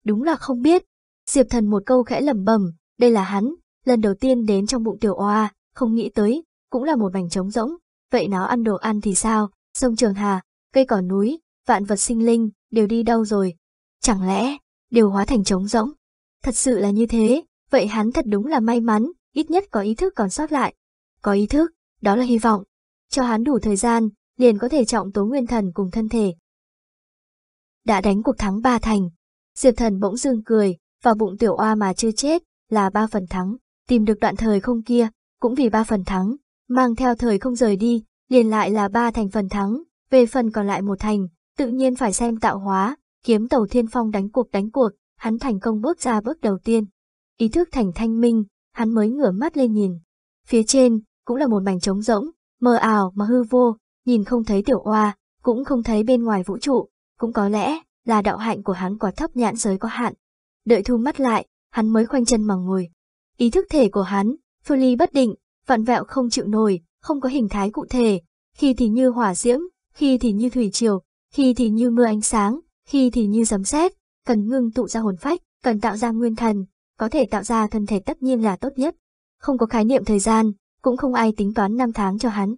A: Đúng là không biết, Diệp Thần một câu khẽ lẩm bẩm, đây là hắn, lần đầu tiên đến trong bụng tiểu oa, không nghĩ tới, cũng là một mảnh trống rỗng, vậy nó ăn đồ ăn thì sao, sông Trường Hà, cây cỏ núi, vạn vật sinh linh, đều đi đâu rồi, chẳng lẽ, đều hóa thành trống rỗng, thật sự là như thế, vậy hắn thật đúng là may mắn, ít nhất có ý thức còn sót lại, có ý thức, đó là hy vọng, cho hắn đủ thời gian, liền có thể trọng tố nguyên thần cùng thân thể. Đã đánh cuộc thắng ba thành, Diệp Thần bỗng dưng cười, vào bụng tiểu oa mà chưa chết, là ba phần thắng, tìm được đoạn thời không kia, cũng vì ba phần thắng, mang theo thời không rời đi, liền lại là ba thành phần thắng, về phần còn lại một thành, tự nhiên phải xem tạo hóa, kiếm tàu thiên phong đánh cuộc đánh cuộc, hắn thành công bước ra bước đầu tiên. Ý thức thành thanh minh, hắn mới ngửa mắt lên nhìn. Phía trên, cũng là một mảnh trống rỗng, mờ ảo mà hư vô, nhìn không thấy tiểu oa, cũng không thấy bên ngoài vũ trụ, cũng có lẽ là đạo hạnh của hắn quá thấp nhãn giới có hạn. Đợi thu mắt lại, hắn mới khoanh chân mà ngồi. Ý thức thể của hắn, phiêu ly bất định, vặn vẹo không chịu nổi, không có hình thái cụ thể, khi thì như hỏa diễm, khi thì như thủy triều, khi thì như mưa ánh sáng, khi thì như sấm sét, cần ngưng tụ ra hồn phách, cần tạo ra nguyên thần, có thể tạo ra thân thể tất nhiên là tốt nhất. Không có khái niệm thời gian, cũng không ai tính toán năm tháng cho hắn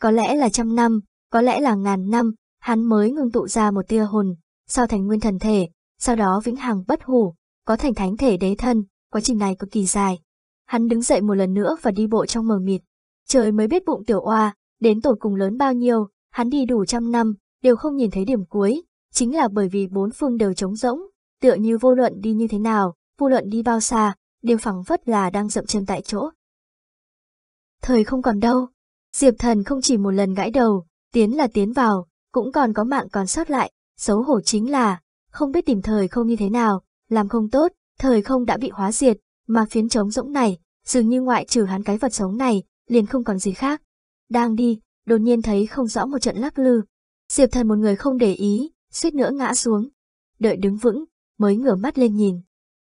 A: có lẽ là trăm năm, có lẽ là ngàn năm, hắn mới ngưng tụ ra một tia hồn, sau thành nguyên thần thể, sau đó vĩnh hằng bất hủ, có thành thánh thể đế thân, quá trình này cực kỳ dài. Hắn đứng dậy một lần nữa và đi bộ trong mờ mịt. Trời mới biết bụng tiểu oa, đến tổ cùng lớn bao nhiêu, hắn đi đủ trăm năm, đều không nhìn thấy điểm cuối, chính là bởi vì bốn phương đều trống rỗng, tựa như vô luận đi như thế nào, vô luận đi bao xa, đều phẳng vất là đang dậm chân tại chỗ. Thời không còn đâu, Diệp Thần không chỉ một lần gãi đầu, tiến là tiến vào, cũng còn có mạng còn sót lại, xấu hổ chính là, không biết tìm thời không như thế nào, làm không tốt, thời không đã bị hóa diệt, mà phiến trống rỗng này, dường như ngoại trừ hắn cái vật sống này, liền không còn gì khác. Đang đi, đột nhiên thấy không rõ một trận lắc lư. Diệp Thần một người không để ý, suýt nữa ngã xuống. Đợi đứng vững, mới ngửa mắt lên nhìn.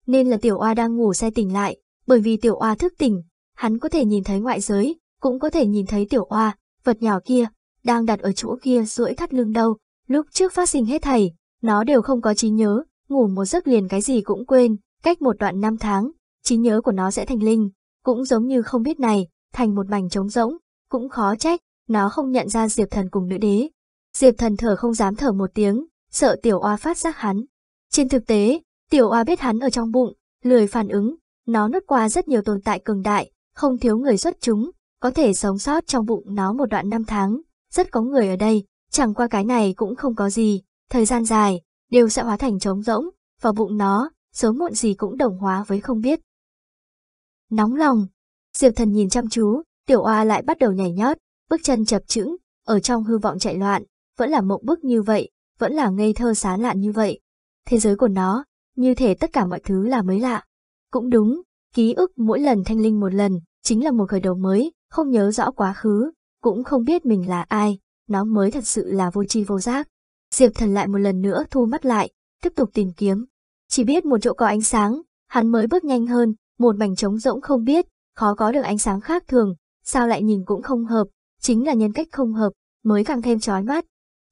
A: Nên là tiểu oa đang ngủ say tỉnh lại, bởi vì tiểu oa thức tỉnh, hắn có thể nhìn thấy ngoại giới, cũng có thể nhìn thấy tiểu oa, vật nhỏ kia, đang đặt ở chỗ kia duỗi thắt lưng đâu. Lúc trước phát sinh hết thảy, nó đều không có trí nhớ, ngủ một giấc liền cái gì cũng quên, cách một đoạn năm tháng, trí nhớ của nó sẽ thành linh, cũng giống như không biết này, thành một mảnh trống rỗng, cũng khó trách, nó không nhận ra Diệp Thần cùng nữ đế. Diệp Thần thở không dám thở một tiếng, sợ tiểu oa phát giác hắn. Trên thực tế, tiểu oa biết hắn ở trong bụng, lười phản ứng, nó nứt qua rất nhiều tồn tại cường đại, không thiếu người xuất chúng, có thể sống sót trong bụng nó một đoạn năm tháng, rất có người ở đây, chẳng qua cái này cũng không có gì, thời gian dài, đều sẽ hóa thành trống rỗng, vào bụng nó, sớm muộn gì cũng đồng hóa với không biết. Nóng lòng, Diệp thần nhìn chăm chú, tiểu oa lại bắt đầu nhảy nhót, bước chân chập chững, ở trong hư vọng chạy loạn, vẫn là mộng bức như vậy, vẫn là ngây thơ xá lạn như vậy. Thế giới của nó, như thể tất cả mọi thứ là mới lạ. Cũng đúng, ký ức mỗi lần thanh linh một lần, chính là một khởi đầu mới, không nhớ rõ quá khứ, cũng không biết mình là ai, nó mới thật sự là vô tri vô giác. Diệp thần lại một lần nữa thu mắt lại, tiếp tục tìm kiếm. Chỉ biết một chỗ có ánh sáng, hắn mới bước nhanh hơn, một mảnh trống rỗng không biết, khó có được ánh sáng khác thường, sao lại nhìn cũng không hợp, chính là nhân cách không hợp, mới càng thêm chói mắt.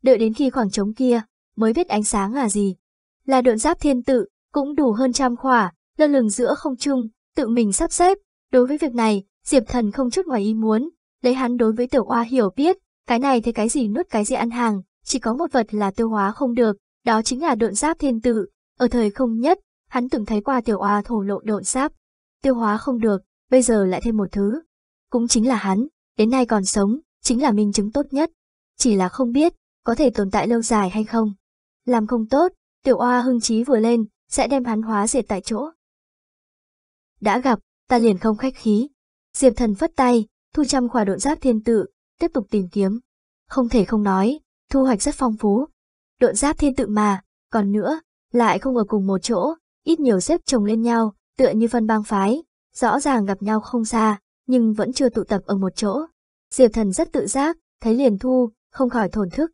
A: Đợi đến khi khoảng trống kia, mới biết ánh sáng là gì. Là độn giáp thiên tự, cũng đủ hơn trăm khỏa, lơ lửng giữa không trung, tự mình sắp xếp, Đối với việc này, Diệp Thần không chút ngoài ý muốn, lấy hắn đối với tiểu oa hiểu biết, cái này thấy cái gì nuốt cái gì ăn hàng, chỉ có một vật là tiêu hóa không được, đó chính là độn giáp thiên tự Ở thời không nhất, hắn từng thấy qua tiểu oa thổ lộ độn giáp. Tiêu hóa không được, bây giờ lại thêm một thứ. Cũng chính là hắn, đến nay còn sống, chính là minh chứng tốt nhất. Chỉ là không biết, có thể tồn tại lâu dài hay không. Làm không tốt, tiểu oa hưng trí vừa lên, sẽ đem hắn hóa diệt tại chỗ. Đã gặp, ta liền không khách khí. Diệp thần phất tay, thu trăm khỏa độn giáp thiên tự, tiếp tục tìm kiếm. Không thể không nói, thu hoạch rất phong phú. Độn giáp thiên tự mà, còn nữa, lại không ở cùng một chỗ, ít nhiều xếp chồng lên nhau, tựa như phân bang phái, rõ ràng gặp nhau không xa, nhưng vẫn chưa tụ tập ở một chỗ. Diệp thần rất tự giác, thấy liền thu, không khỏi thổn thức.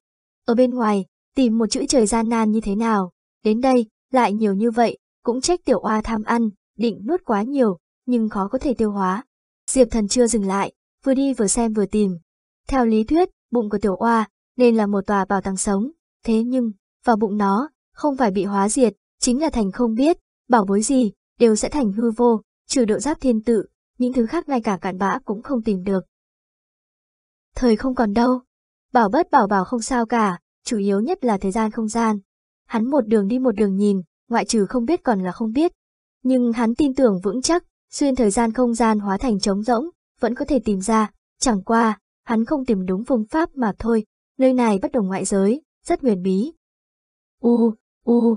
A: Ở bên ngoài, tìm một chữ trời gian nan như thế nào, đến đây, lại nhiều như vậy, cũng trách tiểu oa tham ăn, định nuốt quá nhiều, nhưng khó có thể tiêu hóa. Diệp thần chưa dừng lại, vừa đi vừa xem vừa tìm. Theo lý thuyết, bụng của tiểu oa nên là một tòa bảo tàng sống, thế nhưng, vào bụng nó, không phải bị hóa diệt, chính là thành không biết, bảo bối gì, đều sẽ thành hư vô, trừ độ giáp thiên tự, những thứ khác ngay cả cạn bã cũng không tìm được. Thời không còn đâu, bảo bất bảo bảo không sao cả, chủ yếu nhất là thời gian không gian. Hắn một đường đi một đường nhìn, ngoại trừ không biết còn là không biết. Nhưng hắn tin tưởng vững chắc, xuyên thời gian không gian hóa thành trống rỗng, vẫn có thể tìm ra, chẳng qua, hắn không tìm đúng phương pháp mà thôi, nơi này bất đồng ngoại giới, rất huyền bí. U, u,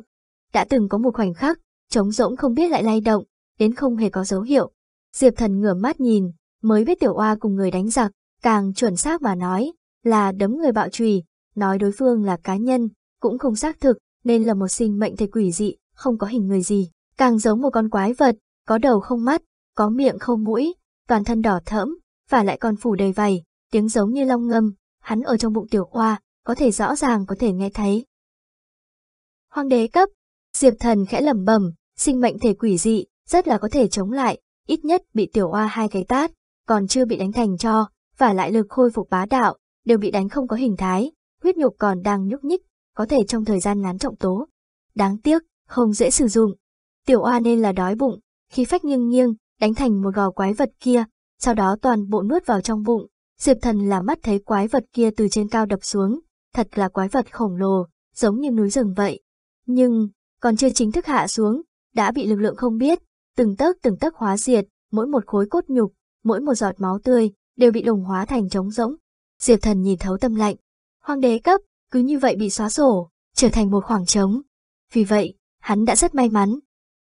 A: đã từng có một khoảnh khắc, trống rỗng không biết lại lay động, đến không hề có dấu hiệu. Diệp thần ngửa mắt nhìn, mới biết tiểu oa cùng người đánh giặc, càng chuẩn xác mà nói, là đấm người bạo trùy, nói đối phương là cá nhân, cũng không xác thực, nên là một sinh mệnh thể quỷ dị, không có hình người gì, càng giống một con quái vật, có đầu không mắt, có miệng không mũi, toàn thân đỏ thẫm, và lại còn phủ đầy vầy, tiếng giống như long ngâm, hắn ở trong bụng tiểu oa, có thể rõ ràng có thể nghe thấy. Hoàng đế cấp, Diệp Thần khẽ lẩm bẩm, sinh mệnh thể quỷ dị, rất là có thể chống lại, ít nhất bị tiểu hoa hai cái tát, còn chưa bị đánh thành cho, và lại lực khôi phục bá đạo, đều bị đánh không có hình thái, huyết nhục còn đang nhúc nhích, có thể trong thời gian ngắn trọng tố. Đáng tiếc, không dễ sử dụng. Tiểu hoa nên là đói bụng, khi phách nghiêng nghiêng, đánh thành một gò quái vật kia, sau đó toàn bộ nuốt vào trong bụng. Diệp thần là mắt thấy quái vật kia từ trên cao đập xuống, thật là quái vật khổng lồ, giống như núi rừng vậy. Nhưng, còn chưa chính thức hạ xuống, đã bị lực lượng không biết, từng tấc từng tấc hóa diệt, mỗi một khối cốt nhục, mỗi một giọt máu tươi, đều bị đồng hóa thành trống rỗng. Diệp thần nhìn thấu tâm lạnh. Hoàng đế cấp, cứ như vậy bị xóa sổ, trở thành một khoảng trống. Vì vậy, hắn đã rất may mắn.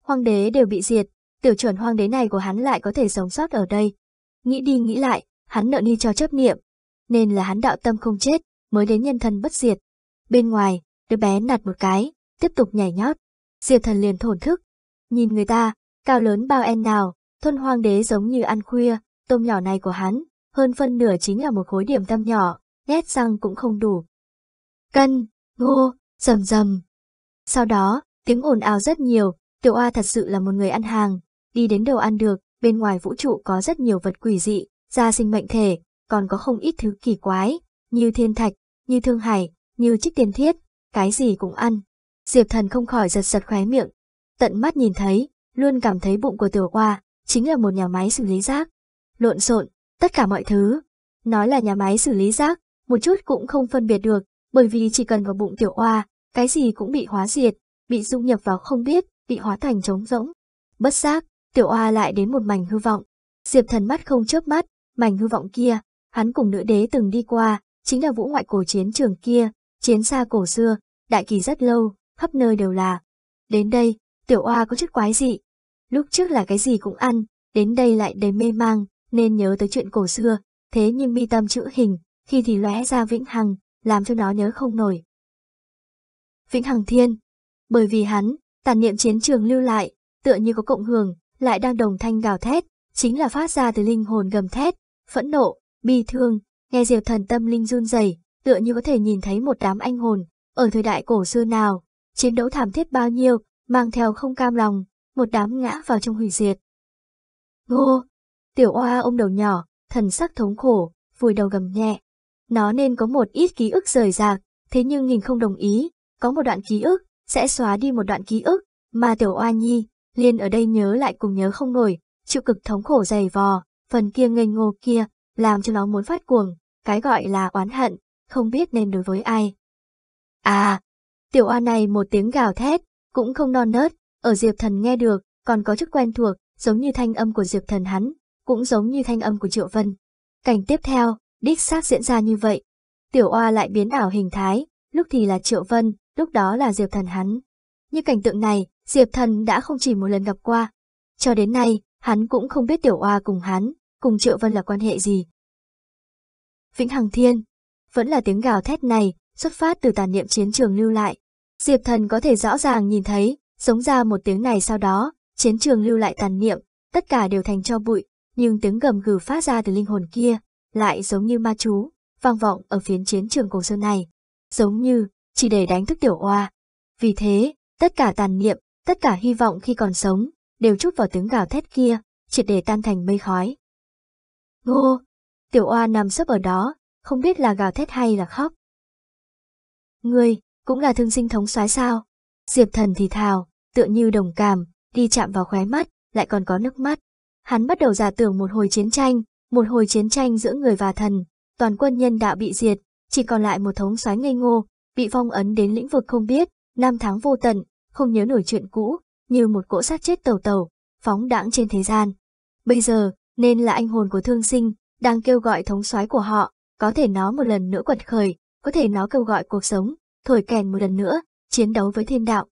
A: Hoàng đế đều bị diệt, tiểu chuẩn hoang đế này của hắn lại có thể sống sót ở đây. Nghĩ đi nghĩ lại, hắn nợ ni cho chấp niệm, nên là hắn đạo tâm không chết, mới đến nhân thân bất diệt. Bên ngoài, đứa bé nặt một cái, tiếp tục nhảy nhót. Diệp thần liền thổn thức, nhìn người ta, cao lớn bao en nào, thôn hoang đế giống như ăn khuya, tôm nhỏ này của hắn, hơn phân nửa chính là một khối điểm tâm nhỏ, nhét răng cũng không đủ. Cân, ngô, rầm rầm. Sau đó, tiếng ồn ào rất nhiều, tiểu oa thật sự là một người ăn hàng, đi đến đâu ăn được, bên ngoài vũ trụ có rất nhiều vật quỷ dị, ra sinh mệnh thể, còn có không ít thứ kỳ quái, như thiên thạch, như thương hải, như chiếc tiền thiết, cái gì cũng ăn. Diệp thần không khỏi giật giật khóe miệng, tận mắt nhìn thấy, luôn cảm thấy bụng của tiểu hoa chính là một nhà máy xử lý rác. Lộn xộn, tất cả mọi thứ. Nói là nhà máy xử lý rác, một chút cũng không phân biệt được, bởi vì chỉ cần vào bụng tiểu oa, cái gì cũng bị hóa diệt, bị dung nhập vào không biết, bị hóa thành trống rỗng. Bất giác, Tiểu A lại đến một mảnh hư vọng. Diệp thần mắt không chớp mắt, mảnh hư vọng kia, hắn cùng nữ đế từng đi qua, chính là vũ ngoại cổ chiến trường kia, chiến xa cổ xưa, đại kỳ rất lâu, khắp nơi đều là. Đến đây, tiểu oa có chút quái dị. Lúc trước là cái gì cũng ăn, đến đây lại đầy mê mang, nên nhớ tới chuyện cổ xưa, thế nhưng mi tâm chữ hình, khi thì lóe ra vĩnh hằng, làm cho nó nhớ không nổi. Vĩnh hằng thiên, bởi vì hắn, tàn niệm chiến trường lưu lại, tựa như có cộng hưởng, lại đang đồng thanh gào thét, chính là phát ra từ linh hồn gầm thét, phẫn nộ, bi thương, nghe diều Thần tâm linh run rẩy, tựa như có thể nhìn thấy một đám anh hồn, ở thời đại cổ xưa nào, chiến đấu thảm thiết bao nhiêu, mang theo không cam lòng, một đám ngã vào trong hủy diệt. Ngô! Tiểu oa ôm đầu nhỏ, thần sắc thống khổ, vùi đầu gầm nhẹ. Nó nên có một ít ký ức rời rạc, thế nhưng nghìn không đồng ý, có một đoạn ký ức, sẽ xóa đi một đoạn ký ức, mà tiểu oa nhi, Liên ở đây nhớ lại cùng nhớ không nổi, chịu cực thống khổ dày vò, phần kia ngây ngô kia, làm cho nó muốn phát cuồng, cái gọi là oán hận, không biết nên đối với ai. À, tiểu oa này một tiếng gào thét, cũng không non nớt, ở Diệp Thần nghe được, còn có chức quen thuộc, giống như thanh âm của Diệp Thần hắn, cũng giống như thanh âm của Triệu Vân. Cảnh tiếp theo, đích xác diễn ra như vậy. Tiểu oa lại biến ảo hình thái, lúc thì là Triệu Vân, lúc đó là Diệp Thần hắn. Như cảnh tượng này, Diệp Thần đã không chỉ một lần gặp qua. Cho đến nay, hắn cũng không biết Tiểu Oa cùng hắn, cùng Triệu Vân là quan hệ gì. Vĩnh Hằng Thiên Vẫn là tiếng gào thét này, xuất phát từ tàn niệm chiến trường lưu lại. Diệp Thần có thể rõ ràng nhìn thấy, giống ra một tiếng này sau đó, chiến trường lưu lại tàn niệm, tất cả đều thành cho bụi, nhưng tiếng gầm gừ phát ra từ linh hồn kia, lại giống như ma chú, vang vọng ở phiến chiến trường cổ sơn này. Giống như, chỉ để đánh thức Tiểu Oa. Vì thế, tất cả tàn niệm Tất cả hy vọng khi còn sống, đều chút vào tiếng gào thét kia, triệt để tan thành mây khói. Ngô! Tiểu oa nằm sấp ở đó, không biết là gào thét hay là khóc. Ngươi, cũng là thương sinh thống soái sao? Diệp thần thì thào, tựa như đồng cảm, đi chạm vào khóe mắt, lại còn có nước mắt. Hắn bắt đầu giả tưởng một hồi chiến tranh, một hồi chiến tranh giữa người và thần, toàn quân nhân đạo bị diệt, chỉ còn lại một thống soái ngây ngô, bị phong ấn đến lĩnh vực không biết, năm tháng vô tận, không nhớ nổi chuyện cũ, như một cỗ xác chết tàu tàu, phóng đãng trên thế gian. Bây giờ, nên là anh hồn của thương sinh, đang kêu gọi thống soái của họ, có thể nó một lần nữa quật khởi, có thể nó kêu gọi cuộc sống, thổi kèn một lần nữa, chiến đấu với thiên đạo,